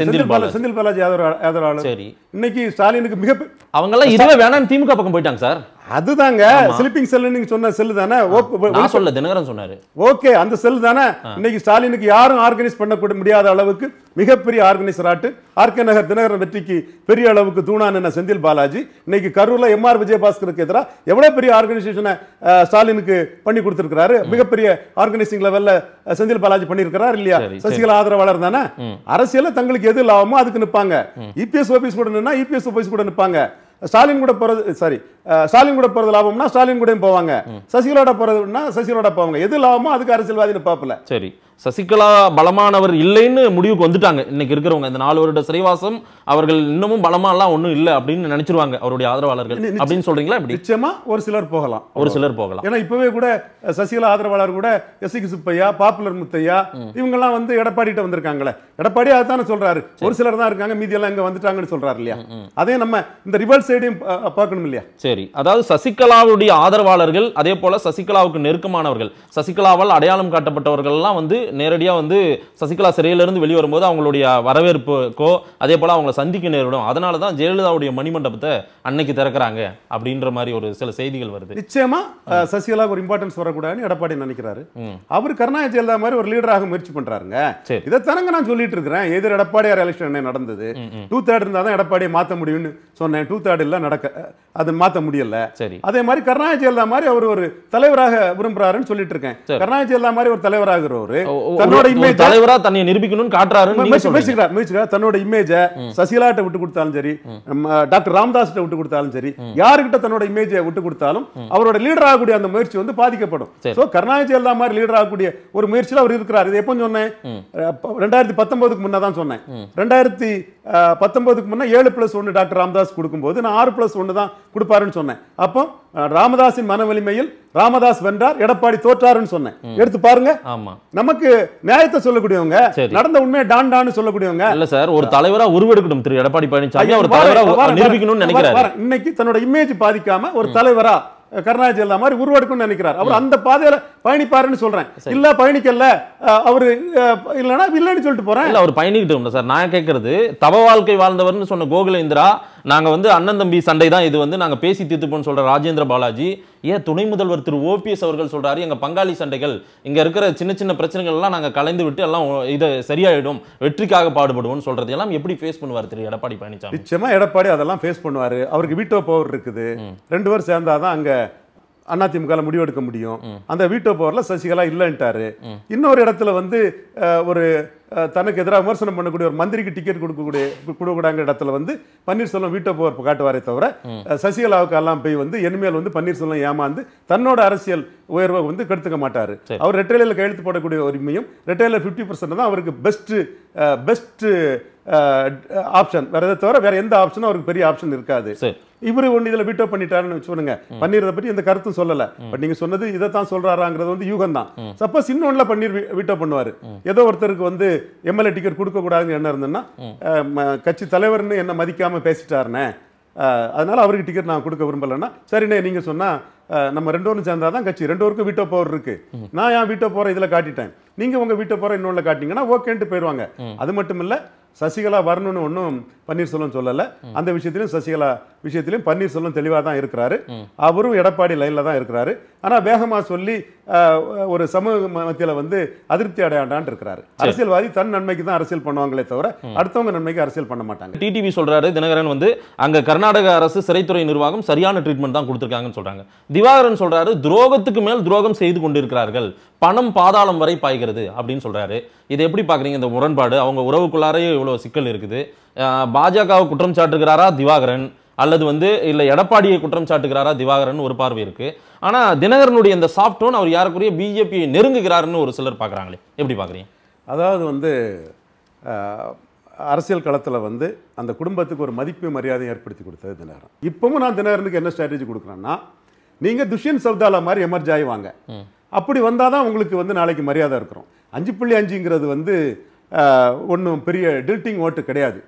செந்தில் பாலாஜி செந்தில் பாலாஜி ஆதரவாளர் இன்னைக்கு ஸ்டாலினுக்கு மிக எல்லாம் இதுவே வேணாம் திமுக பக்கம் போயிட்டாங்க சார் அதுதாங்க ஸ்லிப்பிங் செல் நீங்க சொன்ன செல் தானே நான் சொல்ல தினகரன் சொன்னாரு ஓகே அந்த செல் தானே இன்னைக்கு ஸ்டாலினுக்கு யாரும் ஆர்கனைஸ் பண்ண முடியாத அளவுக்கு மிகப்பெரிய ஆர்கனைசர் ஆட்டு ஆர்கே நகர் தினகரன் வெற்றிக்கு பெரிய அளவுக்கு தூணான செந்தில் பாலாஜி இன்னைக்கு கரூர்ல எம் ஆர் விஜயபாஸ்கருக்கு எதிராக எவ்வளவு பெரிய ஆர்கனைசேஷனை ஸ்டாலினுக்கு பண்ணி கொடுத்திருக்கிறாரு மிகப்பெரிய ஆர்கனைசிங் லெவல்ல செந்தில் பாலாஜி பண்ணிருக்கிறார் இல்லையா சசிகலா ஆதரவாளர் தானே அரசியல தங்களுக்கு எது லாபமோ அதுக்கு நிப்பாங்க இபிஎஸ் ஆபீஸ் கூட இபிஎஸ் ஆபீஸ் கூட நிப்பாங்க ஸ்டாலின் கூட போறது சாரி ஸ்டாலின் கூட போறது லாபம்னா ஸ்டாலின் கூடயும் போவாங்க சசிகலோட போறதுன்னா சசிகலோட போவாங்க எது லாபமோ அதுக்கு அரசியல்வாதின்னு பார்ப்பல சரி சசிகலா பலமானவர் இல்லைன்னு முடிவுக்கு வந்துட்டாங்க இன்னைக்கு இருக்கிறவங்க இந்த நாலு வருட சிறைவாசம் அவர்கள் இன்னமும் பலமாலாம் ஒன்றும் இல்லை அப்படின்னு நினைச்சிருவாங்க அவருடைய ஆதரவாளர்கள் அப்படின்னு சொல்றீங்களா இப்படி நிச்சயமா ஒரு சிலர் போகலாம் ஒரு சிலர் போகலாம் ஏன்னா இப்பவே கூட சசிகலா ஆதரவாளர் கூட S C Subbaiah popular Muthiah இவங்கெல்லாம் வந்து எடப்பாடிட்ட வந்திருக்காங்களே எடப்பாடி அதுதானே சொல்றாரு ஒரு சிலர் தான் இருக்காங்க மீதி எல்லாம் இங்க வந்துட்டாங்கன்னு சொல்றாரு இல்லையா அதே நம்ம இந்த ரிவர்ஸ் சைடையும் பார்க்கணும் இல்லையா சரி அதாவது சசிகலாவுடைய ஆதரவாளர்கள் அதே போல சசிகலாவுக்கு நெருக்கமானவர்கள் சசிகலாவால் அடையாளம் காட்டப்பட்டவர்கள் எல்லாம் வந்து நேரடியாக வந்து சசிகலா சிறையிலிருந்து வெளியே வரும்போது அவங்களுடைய வரவேற்புக்கோ அதே போல் அவங்கள சந்திக்க நேரிடும் அதனால தான் ஜெயலலிதாவுடைய மணிமண்டபத்தை அன்னைக்கு திறக்கிறாங்க அப்படின்ற மாதிரி ஒரு சில செய்திகள் வருது நிச்சயமாக சசிகலாவுக்கு ஒரு இம்பார்ட்டன்ஸ் வரக்கூடாதுன்னு எடப்பாடி நினைக்கிறாரு அவர் கருணாநிதி ஜெயலலிதா மாதிரி ஒரு லீடராக முயற்சி பண்ணுறாருங்க இதைத்தானங்க நான் சொல்லிட்டு இருக்கிறேன் எதிர் எடப்பாடியார் எலெக்ஷன் என்ன நடந்தது டூ தேர்ட் இருந்தால் தான் எடப்பாடியை மாற்ற முடியும்னு சொன்னேன் டூ தேர்ட் இல்லை நடக்க அது மாற்ற முடியல சரி அதே மாதிரி கருணாநிதி ஜெயலலிதா மாதிரி அவர் ஒரு தலைவராக விரும்புகிறாருன்னு சொல்லிட்டு இருக்கேன் கருணாநிதி ஜெயலலிதா மாதிரி ஒரு தலைவராகிறவர் தன்னோட இமேஜ் தலைவரா தன்னை நிரூபிக்கணும்னு காட்டுறாருன்னு முயற்சிக்கிறார் முயற்சிக்கிறார் தன்னோட இமேஜ சசிகலாட்ட விட்டு கொடுத்தாலும் சரி டாக்டர் ராம்தாஸ் விட்டு கொடுத்தாலும் சரி யாருகிட்ட தன்னோட இமேஜ விட்டு கொடுத்தாலும் அவரோட லீடர் ஆகக்கூடிய அந்த முயற்சி வந்து பாதிக்கப்படும் சோ கருணாநிதி எல்லாம் மாதிரி லீடர் ஆகக்கூடிய ஒரு முயற்சியில் அவர் இருக்கிறார் இது எப்போ சொன்னேன் ரெண்டாயிரத்தி பத்தொன்பதுக்கு முன்னதான் சொன்னேன் ரெண்டாயிரத்தி பத்தொன்பதுக்கு முன்னே ஏழு ப்ளஸ் ஒன்று டாக்டர் ராமதாஸ் கொடுக்கும்போது நான் ஆறு ப்ளஸ் ஒன்று தான் கொடுப்பாருன்னு சொன்னேன் அப்போ ராமதாஸின் மன வலிமையில் ராமதாஸ் வென்றார் எடப்பாடி தோற்றாருன்னு சொன்னேன் எடுத்து பாருங்க நமக்கு நியாயத்தை சொல்லக்கூடியவங்க நடந்த உண்மையை டான் சொல்லக்கூடியவங்க இல்ல சார் ஒரு தலைவரா உருவெடுக்கணும் திரு எடப்பாடி பழனிசாமி அவர் தலைவரா நிரூபிக்கணும்னு நினைக்கிறாரு இன்னைக்கு தன்னோட இமேஜ் பாதிக்காம ஒரு தலைவரா கருணாநிதி ஜெயலலிதா மாதிரி உருவெடுக்கும்னு நினைக்கிறார் அவர் அந்த பாதையில பயணிப்பாருன்னு சொல்றேன் இல்ல பயணிக்கல அவரு இல்லைன்னா இல்லைன்னு சொல்லிட்டு போறேன் இல்ல அவர் பயணிக்கிட்டு சார் நான் கேட்கறது தவ வாழ்க்கை வாழ்ந்தவர்னு சொன்ன கோகுல இந்திரா நாங்கள் வந்து அண்ணன் தம்பி சண்டை தான் இது வந்து நாங்கள் பேசி தீர்த்துப்போம்னு சொல்கிற ராஜேந்திர பாலாஜி ஏன் துணை முதல்வர் திரு ஓபிஎஸ் அவர்கள் சொல்கிறாரு எங்கள் பங்காளி சண்டைகள் இங்கே இருக்கிற சின்ன சின்ன பிரச்சனைகள்லாம் நாங்கள் கலைந்து விட்டு எல்லாம் இதை சரியாயிடும் வெற்றிக்காக பாடுபடுவோம்னு சொல்கிறது எல்லாம் எப்படி ஃபேஸ் பண்ணுவார் திரு எடப்பாடி பழனிசாமி நிச்சயமாக எடப்பாடி அதெல்லாம் ஃபேஸ் பண்ணுவார் அவருக்கு வீட்டோ பவர் இருக்குது ரெண்டு பேர் சேர்ந்தாதான் அங்கே அதிமுக முடிவெடுக்க முடியும் அந்த வீட்டோ பவரில் சசிகலா இல்லைன்ட்டாரு இன்னொரு இடத்துல வந்து ஒரு தனக்கு எதிராக விமர்சனம் பண்ணக்கூடிய ஒரு மந்திரிக்கு டிக்கெட் கொடுக்கக்கூடிய கொடுக்கக்கூடாங்கிற இடத்துல வந்து பன்னீர்செல்வம் வீட்டோ பவர் காட்டுவாரே தவிர சசிகலாவுக்கு எல்லாம் போய் வந்து என்மேல் வந்து பன்னீர்செல்வம் ஏமாந்து தன்னோட அரசியல் உயர்வை வந்து கெடுத்துக்க மாட்டார் அவர் ரெட்டையில கையெழுத்து போடக்கூடிய உரிமையும் ரெட்டையில ஃபிஃப்டி பர்சன்ட் தான் அவருக்கு பெஸ்ட்டு பெஸ்ட்டு ஆப்ஷன் வேற எதை தவிர வேற எந்த ஆப்ஷனும் அவருக்கு பெரிய ஆப்ஷன் இருக்காது இவரு ஒன்று இதுல வீட்டோ பண்ணிட்டாருன்னு சொல்லுங்க பன்னீரை பற்றி எந்த கருத்தும் சொல்லல பட் நீங்க சொன்னது இதை தான் சொல்றாராங்கிறது வந்து யூகம் தான் சப்போஸ் இன்னொன்றில் பண்ணி வீட்டோ பண்ணுவாரு ஏதோ ஒருத்தருக்கு வந்து எம்எல்ஏ டிக்கெட் கூடாதுன்னு என்ன இருந்ததுன்னா கட்சி தலைவர்னு என்ன மதிக்காம பேசிட்டாருனே அதனால அவருக்கு டிக்கெட் நான் கொடுக்க விரும்பலைன்னா சரிண்ணே நீங்க சொன்னா நம்ம ரெண்டோரும் சேர்ந்தா தான் கட்சி ரெண்டோருக்கும் வீட்டோ போர் இருக்கு நான் ஏன் வீட்டோ போற இதுல காட்டிட்டேன் நீங்க உங்க வீட்டை போற இன்னொன்னு காட்டிங்கன்னா ஓகேன்ட்டு போயிருவாங்க அது மட்டும் இல்ல சசிகலா வரணும்னு ஒன்றும் பன்னீர்செல்வம் சொல்லலை அந்த விஷயத்திலும் சசிகலா விஷயத்திலும் பன்னீர்செல்வம் தெளிவாக தான் இருக்கிறாரு அவரும் எடப்பாடி லைனில் தான் இருக்கிறாரு ஆனால் வேகமாக சொல்லி ஒரு சமூக மத்தியில் வந்து அதிருப்தி அடையாண்டான் இருக்கிறாரு அரசியல்வாதி தன் நன்மைக்கு தான் அரசியல் பண்ணுவாங்களே தவிர அடுத்தவங்க நன்மைக்கு அரசியல் பண்ண மாட்டாங்க டிடிவி சொல்றாரு தினகரன் வந்து அங்கே கர்நாடக அரசு சிறைத்துறை நிர்வாகம் சரியான ட்ரீட்மெண்ட் தான் கொடுத்துருக்காங்கன்னு சொல்றாங்க திவாகரன் சொல்றாரு துரோகத்துக்கு மேல் துரோகம் செய்து கொண்டிருக்கிறார்கள் பணம் பாதாளம் வரை பாய்கிறது அப்படின்னு சொல்றாரு இதை எப்படி பாக்குறீங்க இந்த முரண்பாடு அவங்க உறவுக்குள்ளாரே இவ்வளவு சிக்கல் இருக்குது பாஜகவை குற்றம் சாட்டுகிறாரா திவாகரன் அல்லது வந்து இல்லை எடப்பாடியை குற்றம் சாட்டுகிறாரா திவாகரன் ஒரு பார்வை இருக்கு ஆனால் தினகரனுடைய இந்த சாஃப்டோன் அவர் யாருக்குரிய பிஜேபியை நெருங்குகிறாருன்னு ஒரு சிலர் பார்க்குறாங்களே எப்படி பார்க்குறீங்க அதாவது வந்து அரசியல் களத்தில் வந்து அந்த குடும்பத்துக்கு ஒரு மதிப்பு மரியாதையை ஏற்படுத்தி கொடுத்தது தினகரன் இப்போவும் நான் தினகரனுக்கு என்ன ஸ்ட்ராட்டஜி கொடுக்குறேன்னா நீங்கள் துஷ்யந்த் சவுதாலா மாதிரி எமர்ஜ் ஆகி வாங்க அப்படி வந்தால் தான் உங்களுக்கு வந்து நாளைக்கு மரியாதை இருக்கிறோம் அஞ்சு புள்ளி அஞ்சுங்கிறது வந்து ஒன்றும் பெரிய டில்ட்டிங் ஓட்டு கிடையாது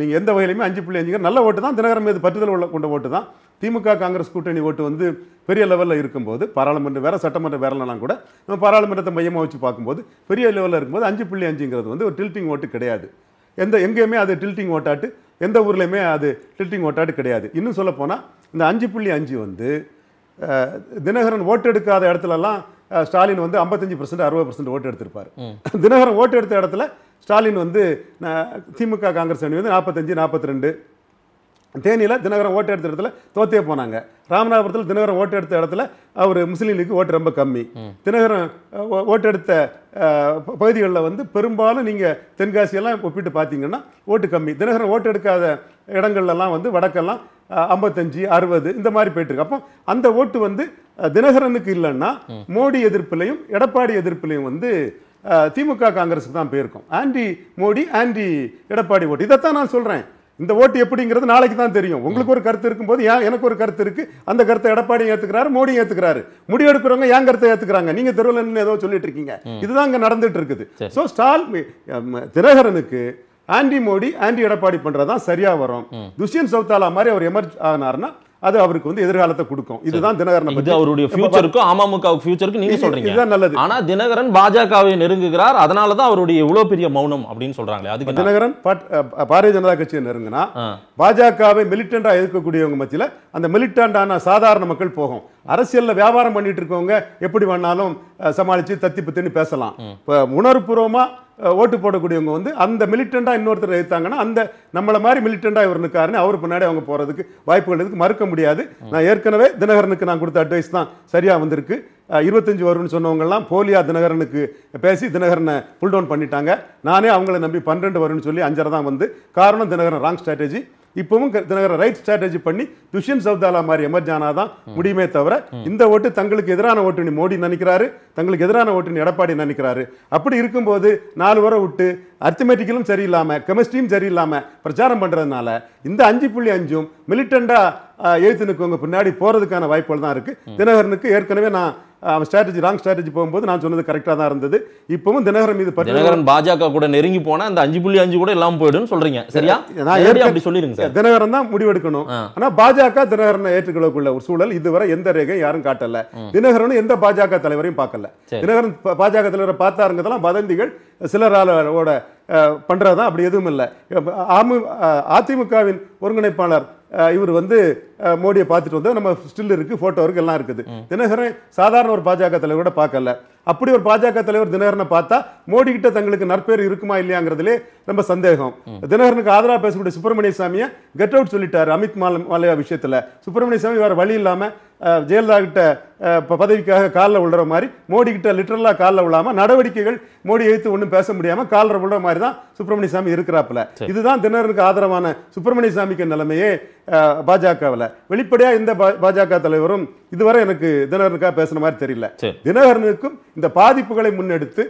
நீங்கள் எந்த வகையிலுமே அஞ்சு புள்ளி அஞ்சுங்க நல்ல ஓட்டு தான் தினகரன் மீது பற்றுதல் உள்ள கொண்ட ஓட்டு தான் திமுக காங்கிரஸ் கூட்டணி ஓட்டு வந்து பெரிய லெவலில் இருக்கும்போது பாராளுமன்றம் வேறு சட்டமன்றம் வேறலாம் கூட நம்ம பாராளுமன்றத்தை மையமாக வச்சு பார்க்கும்போது பெரிய லெவலில் இருக்கும்போது அஞ்சு புள்ளி அஞ்சுங்கிறது வந்து ஒரு டில்ட்டிங் ஓட்டு கிடையாது எந்த எங்கேயுமே அது டில்ட்டிங் ஓட்டாட்டு எந்த ஊர்லேயுமே அது டில்ட்டிங் ஓட்டாட்டு கிடையாது இன்னும் சொல்லப்போனால் இந்த அஞ்சு புள்ளி அஞ்சு வந்து தினகரன் ஓட்டு எடுக்காத இடத்துலலாம் ஸ்டாலின் வந்து ஐம்பத்தஞ்சு பர்சன்ட் அறுபது பர்சன்ட் ஓட்டு எடுத்திருப்பார் தினகரன் ஓட்டு எடுத்த இடத்துல ஸ்டாலின் வந்து திமுக காங்கிரஸ் அணி வந்து நாற்பத்தஞ்சு நாற்பத்தி ரெண்டு தேனியில் தினகரன் ஓட்டு எடுத்த இடத்துல தோத்தே போனாங்க ராமநாதபுரத்தில் தினகரன் ஓட்டு எடுத்த இடத்துல அவர் முஸ்லீம் லீக்கு ஓட்டு ரொம்ப கம்மி தினகரன் ஓட்டு எடுத்த பகுதிகளில் வந்து பெரும்பாலும் நீங்கள் தென்காசியெல்லாம் ஒப்பிட்டு பார்த்தீங்கன்னா ஓட்டு கம்மி தினகரன் ஓட்டு எடுக்காத இடங்கள்லாம் வந்து வடக்கெல்லாம் ஐம்பத்தஞ்சு அறுபது இந்த மாதிரி போயிட்டு அப்போ அந்த ஓட்டு வந்து தினகரனுக்கு இல்லைன்னா மோடி எதிர்ப்புலையும் எடப்பாடி எதிர்ப்புலையும் வந்து திமுக காங்கிரஸுக்கு தான் போயிருக்கும் ஆன்டி மோடி ஆன்டி எடப்பாடி ஓட்டு இதைத்தான் நான் சொல்கிறேன் இந்த ஓட்டு எப்படிங்கிறது நாளைக்கு தான் தெரியும் உங்களுக்கு ஒரு கருத்து இருக்கும்போது ஏன் எனக்கு ஒரு கருத்து இருக்கு அந்த கருத்தை எடப்பாடி ஏத்துக்கிறாரு மோடி ஏத்துக்கிறாரு முடிவெடுக்கிறவங்க ஏன் கருத்தை ஏற்றுக்கிறாங்க நீங்க தெருவில் ஏதோ சொல்லிட்டு இருக்கீங்க இதுதான் இங்கே நடந்துட்டு இருக்குது ஸோ ஸ்டால் தினகரனுக்கு ஆன்டி மோடி ஆன்டி எடப்பாடி பண்றதுதான் தான் வரும் துஷ்யந்த் சவுத்தாலா மாதிரி அவர் எமர்ஜ் ஆனார்னா அது அவருக்கு வந்து எதிர்காலத்தை கொடுக்கும் இதுதான் தினகரன் பத்தி அவருடைய ஃபியூச்சருக்கும் அமமுக ஃபியூச்சருக்கு நீங்க சொல்றீங்க இதுதான் நல்லது ஆனா தினகரன் பாஜகவை நெருங்குகிறார் அதனால தான் அவருடைய இவ்வளவு பெரிய மௌனம் அப்படின்னு சொல்றாங்களே அதுக்கு தினகரன் பாரதிய ஜனதா கட்சியை நெருங்கினா பாஜகவை மிலிட்டண்டா கூடியவங்க மத்தியில அந்த மிலிட்டண்டான சாதாரண மக்கள் போகும் அரசியலில் வியாபாரம் பண்ணிட்டு இருக்கவங்க எப்படி வேணாலும் சமாளித்து தத்தி பத்தின்னு பேசலாம் இப்போ உணர்வுபூர்வமாக ஓட்டு போடக்கூடியவங்க வந்து அந்த மிலிட்டண்டாக இன்னொருத்தர் எடுத்தாங்கன்னா அந்த நம்மளை மாதிரி மிலிட்டண்டாக இவர் இருக்காருன்னு அவர் பின்னாடி அவங்க போகிறதுக்கு வாய்ப்புகள் இதுக்கு மறுக்க முடியாது நான் ஏற்கனவே தினகரனுக்கு நான் கொடுத்த அட்வைஸ் தான் சரியாக வந்திருக்கு இருபத்தஞ்சு வரும்னு சொன்னவங்கெல்லாம் போலியா தினகரனுக்கு பேசி தினகரனை புல் டவுன் பண்ணிட்டாங்க நானே அவங்கள நம்பி பன்னெண்டு வரும்னு சொல்லி அஞ்சரை தான் வந்து காரணம் தினகரன் ராங் ஸ்ட்ராட்டஜி இப்பவும் தினகர ரைட் ஸ்ட்ராட்டஜி பண்ணி துஷ்யந்த் சவுதாலா மாதிரி எமர்ஜ் ஆனாதான் முடியுமே தவிர இந்த ஓட்டு தங்களுக்கு எதிரான ஓட்டுனி மோடி நினைக்கிறாரு தங்களுக்கு எதிரான ஓட்டுனி எடப்பாடி நினைக்கிறாரு அப்படி இருக்கும்போது நாலு வரை விட்டு அர்த்தமேட்டிக்கலும் சரியில்லாமல் கெமிஸ்ட்ரியும் சரியில்லாமல் பிரச்சாரம் பண்ணுறதுனால இந்த அஞ்சு புள்ளி அஞ்சும் மிலிட்டண்டாக எழுத்து நிற்கவங்க பின்னாடி போகிறதுக்கான வாய்ப்புகள் தான் இருக்குது தினகரனுக்கு ஏற்கனவே நான் ஸ்ட்ராட்டஜி ராங் ஸ்ட்ராட்டஜி போகும்போது நான் சொன்னது கரெக்டாக தான் இருந்தது இப்பவும் தினகரன் மீது தினகரன் பாஜக கூட நெருங்கி போனால் அந்த அஞ்சு புள்ளி அஞ்சு கூட எல்லாம் போயிடும் சொல்றீங்க சரியா நான் அப்படி சொல்லிருங்க சார் தினகரன் தான் முடிவெடுக்கணும் ஆனால் பாஜக தினகரனை ஏற்றுக்கொள்ளக்குள்ள ஒரு சூழல் இதுவரை எந்த ரேகையும் யாரும் காட்டல தினகரனும் எந்த பாஜக தலைவரையும் பார்க்கல தினகரன் பாஜக தலைவரை பார்த்தாருங்கிறதெல்லாம் வதந்திகள் சிலராலோட பண்ணுறது அப்படி எதுவும் இல்லை அமு அதிமுகவின் ஒருங்கிணைப்பாளர் இவர் வந்து மோடியை பார்த்துட்டு வந்தால் நம்ம ஸ்டில் இருக்குது ஃபோட்டோ இருக்குது எல்லாம் இருக்குது தினகரன் சாதாரண ஒரு பாஜக தலைவரோட பார்க்கல அப்படி ஒரு பாஜக தலைவர் தினகரனை பார்த்தா மோடி கிட்ட தங்களுக்கு நற்பேர் இருக்குமா இல்லையாங்கிறதுலே ரொம்ப சந்தேகம் தினகரனுக்கு ஆதரவாக பேசக்கூடிய சுப்பிரமணிய சாமியை கெட் அவுட் சொல்லிட்டார் அமித் மாலையா விஷயத்தில் சுப்பிரமணிய சாமி வேறு வழி இல்லாமல் ஜெயலலிதா கிட்ட பதவிக்காக காலில் விழுற மாதிரி மோடி கிட்ட லிட்டரலாக காலில் விழாமல் நடவடிக்கைகள் மோடி எழுத்து ஒன்றும் பேச முடியாமல் காலில் உள்ள மாதிரி தான் சுப்பிரமணிய சாமி இருக்கிறாப்புல இதுதான் தினருக்கு ஆதரவான சுப்பிரமணிய சாமிக்கு நிலைமையே பாஜகவில் வெளிப்படையாக இந்த பாஜக தலைவரும் இதுவரை எனக்கு தினகரனுக்காக பேசுன மாதிரி தெரியல தினகரனுக்கும் இந்த பாதிப்புகளை முன்னெடுத்து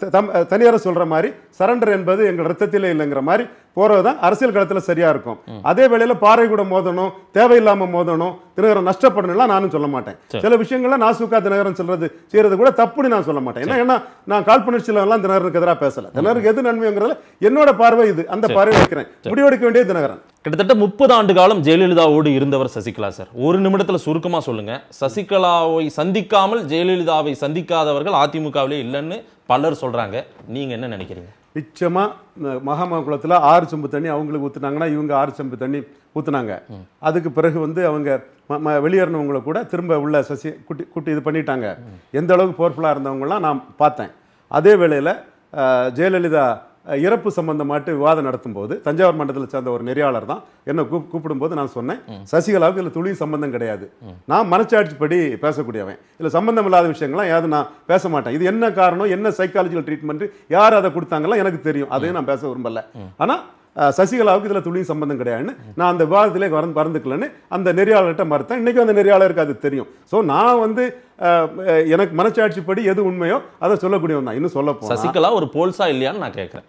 தனியார தனியாரை மாதிரி சரண்டர் என்பது எங்கள் ரத்தத்திலே இல்லைங்கிற மாதிரி போறது தான் அரசியல் களத்தில் சரியா இருக்கும் அதே வேளையில் பாறை கூட மோதணும் தேவையில்லாம மோதணும் தினகரம் நஷ்டப்படணும்லாம் நானும் சொல்ல மாட்டேன் சில விஷயங்கள்லாம் நாசுக்கா தினகரன் சொல்றது செய்யறது கூட தப்புன்னு நான் சொல்ல மாட்டேன் ஏன்னா ஏன்னா நான் எல்லாம் தினகரனுக்கு எதிராக பேசல தினகருக்கு எது நன்மைங்கிறது என்னோட பார்வை இது அந்த பார்வை வைக்கிறேன் முடிவெடுக்க வேண்டிய தினகரன் கிட்டத்தட்ட முப்பது ஆண்டு காலம் ஜெயலலிதாவோடு இருந்தவர் சசிகலா சார் ஒரு நிமிடத்தில் சுருக்கமாக சொல்லுங்கள் சசிகலாவை சந்திக்காமல் ஜெயலலிதாவை சந்திக்காதவர்கள் அதிமுகவிலே இல்லைன்னு பலர் சொல்கிறாங்க நீங்கள் என்ன நினைக்கிறீங்க நிச்சயமாக மகாமா குளத்தில் ஆறு சொம்பு தண்ணி அவங்களுக்கு ஊற்றுனாங்கன்னா இவங்க ஆறு சொம்பு தண்ணி ஊற்றுனாங்க அதுக்கு பிறகு வந்து அவங்க வெளியேறினவங்கள கூட திரும்ப உள்ள சசி குட்டி குட்டி இது பண்ணிட்டாங்க எந்த அளவுக்கு போர்ஃபுல்லாக இருந்தவங்களாம் நான் பார்த்தேன் அதே வேளையில் ஜெயலலிதா இறப்பு சம்பந்தமாட்டு விவாதம் நடத்தும் போது தஞ்சாவூர் மண்டலத்தில் சேர்ந்த ஒரு நெறியாளர் தான் என்ன கூப் கூப்பிடும்போது நான் சொன்னேன் சசிகலாவுக்கு இல்லை துளி சம்பந்தம் கிடையாது நான் மனச்சாட்சிப்படி பேசக்கூடியவன் இல்லை சம்பந்தம் இல்லாத விஷயங்கள்லாம் ஏதாவது நான் பேச மாட்டேன் இது என்ன காரணம் என்ன சைக்காலஜிக்கல் ட்ரீட்மெண்ட் யார் அதை கொடுத்தாங்கலாம் எனக்கு தெரியும் அதையும் நான் பேச விரும்பல ஆனால் சசிகலாவுக்கு இதில் துளியும் சம்பந்தம் கிடையாதுன்னு நான் அந்த விவாதத்திலே வரந்து மறந்துக்கலன்னு அந்த நெறியாளர்கிட்ட மறுத்தேன் இன்றைக்கும் அந்த நெறியாளருக்கு அது தெரியும் ஸோ நான் வந்து எனக்கு மனச்சாட்சிப்படி எது உண்மையோ அதை சொல்லக்கூடியவன் தான் இன்னும் சொல்ல சசிகலா ஒரு போல்ஸா இல்லையான்னு நான் கேட்குறேன்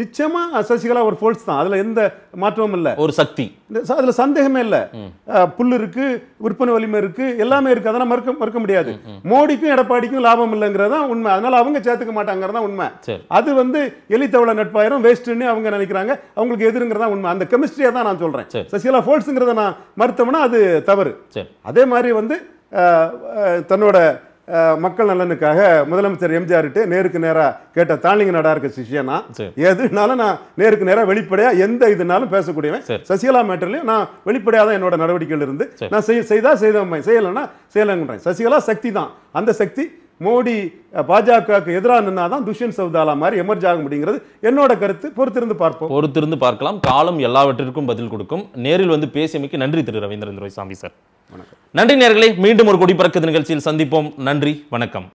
நிச்சயமா சசிகலா ஒரு ஃபோல்ஸ் தான் அதில் எந்த மாற்றமும் இல்லை ஒரு சக்தி அதில் சந்தேகமே இல்லை புல் இருக்கு விற்பனை வலிமை இருக்கு எல்லாமே இருக்கு அதெல்லாம் மறுக்க மறுக்க முடியாது மோடிக்கும் எடப்பாடிக்கும் லாபம் இல்லைங்கிறது தான் உண்மை அதனால அவங்க சேர்த்துக்க மாட்டாங்கிறது தான் உண்மை அது வந்து எலித்தவள நட்பாயிரம் வேஸ்ட்டுன்னு அவங்க நினைக்கிறாங்க அவங்களுக்கு எதிர்ங்கிறதா உண்மை அந்த கெமிஸ்ட்ரியை தான் நான் சொல்கிறேன் சசிகலா ஃபோல்ஸுங்கிறத நான் மறுத்தோம்னா அது தவறு அதே மாதிரி வந்து தன்னோட மக்கள் நலனுக்காக முதலமைச்சர் எம்ஜிஆர்கிட்ட நேருக்கு நேராக கேட்ட தாளிங்க நடா இருக்க சிஷியனா எதுனாலும் நான் நேருக்கு நேராக வெளிப்படையாக எந்த இதுனாலும் பேசக்கூடியவன் சசிகலா மேட்டர்லையும் நான் வெளிப்படையாக தான் என்னோட நடவடிக்கைகள் இருந்து நான் செய் செய்தா செய்தவன் செய்யலைன்னா செய்யலைன்றேன் சசிகலா சக்தி தான் அந்த சக்தி மோடி பாஜகவுக்கு எதிராக நின்னா தான் துஷ்யந்த் சவுதாலா மாதிரி எமர்ஜ் ஆகும் அப்படிங்கிறது என்னோட கருத்து பொறுத்திருந்து பார்ப்போம் பொறுத்திருந்து பார்க்கலாம் காலம் எல்லாவற்றிற்கும் பதில் கொடுக்கும் நேரில் வந்து பேசியமைக்கு நன்றி திரு ரவீந்திரன் துரைசாமி சார் நன்றி நேர்களை மீண்டும் ஒரு கொடி பறக்குது நிகழ்ச்சியில் சந்திப்போம் நன்றி வணக்கம்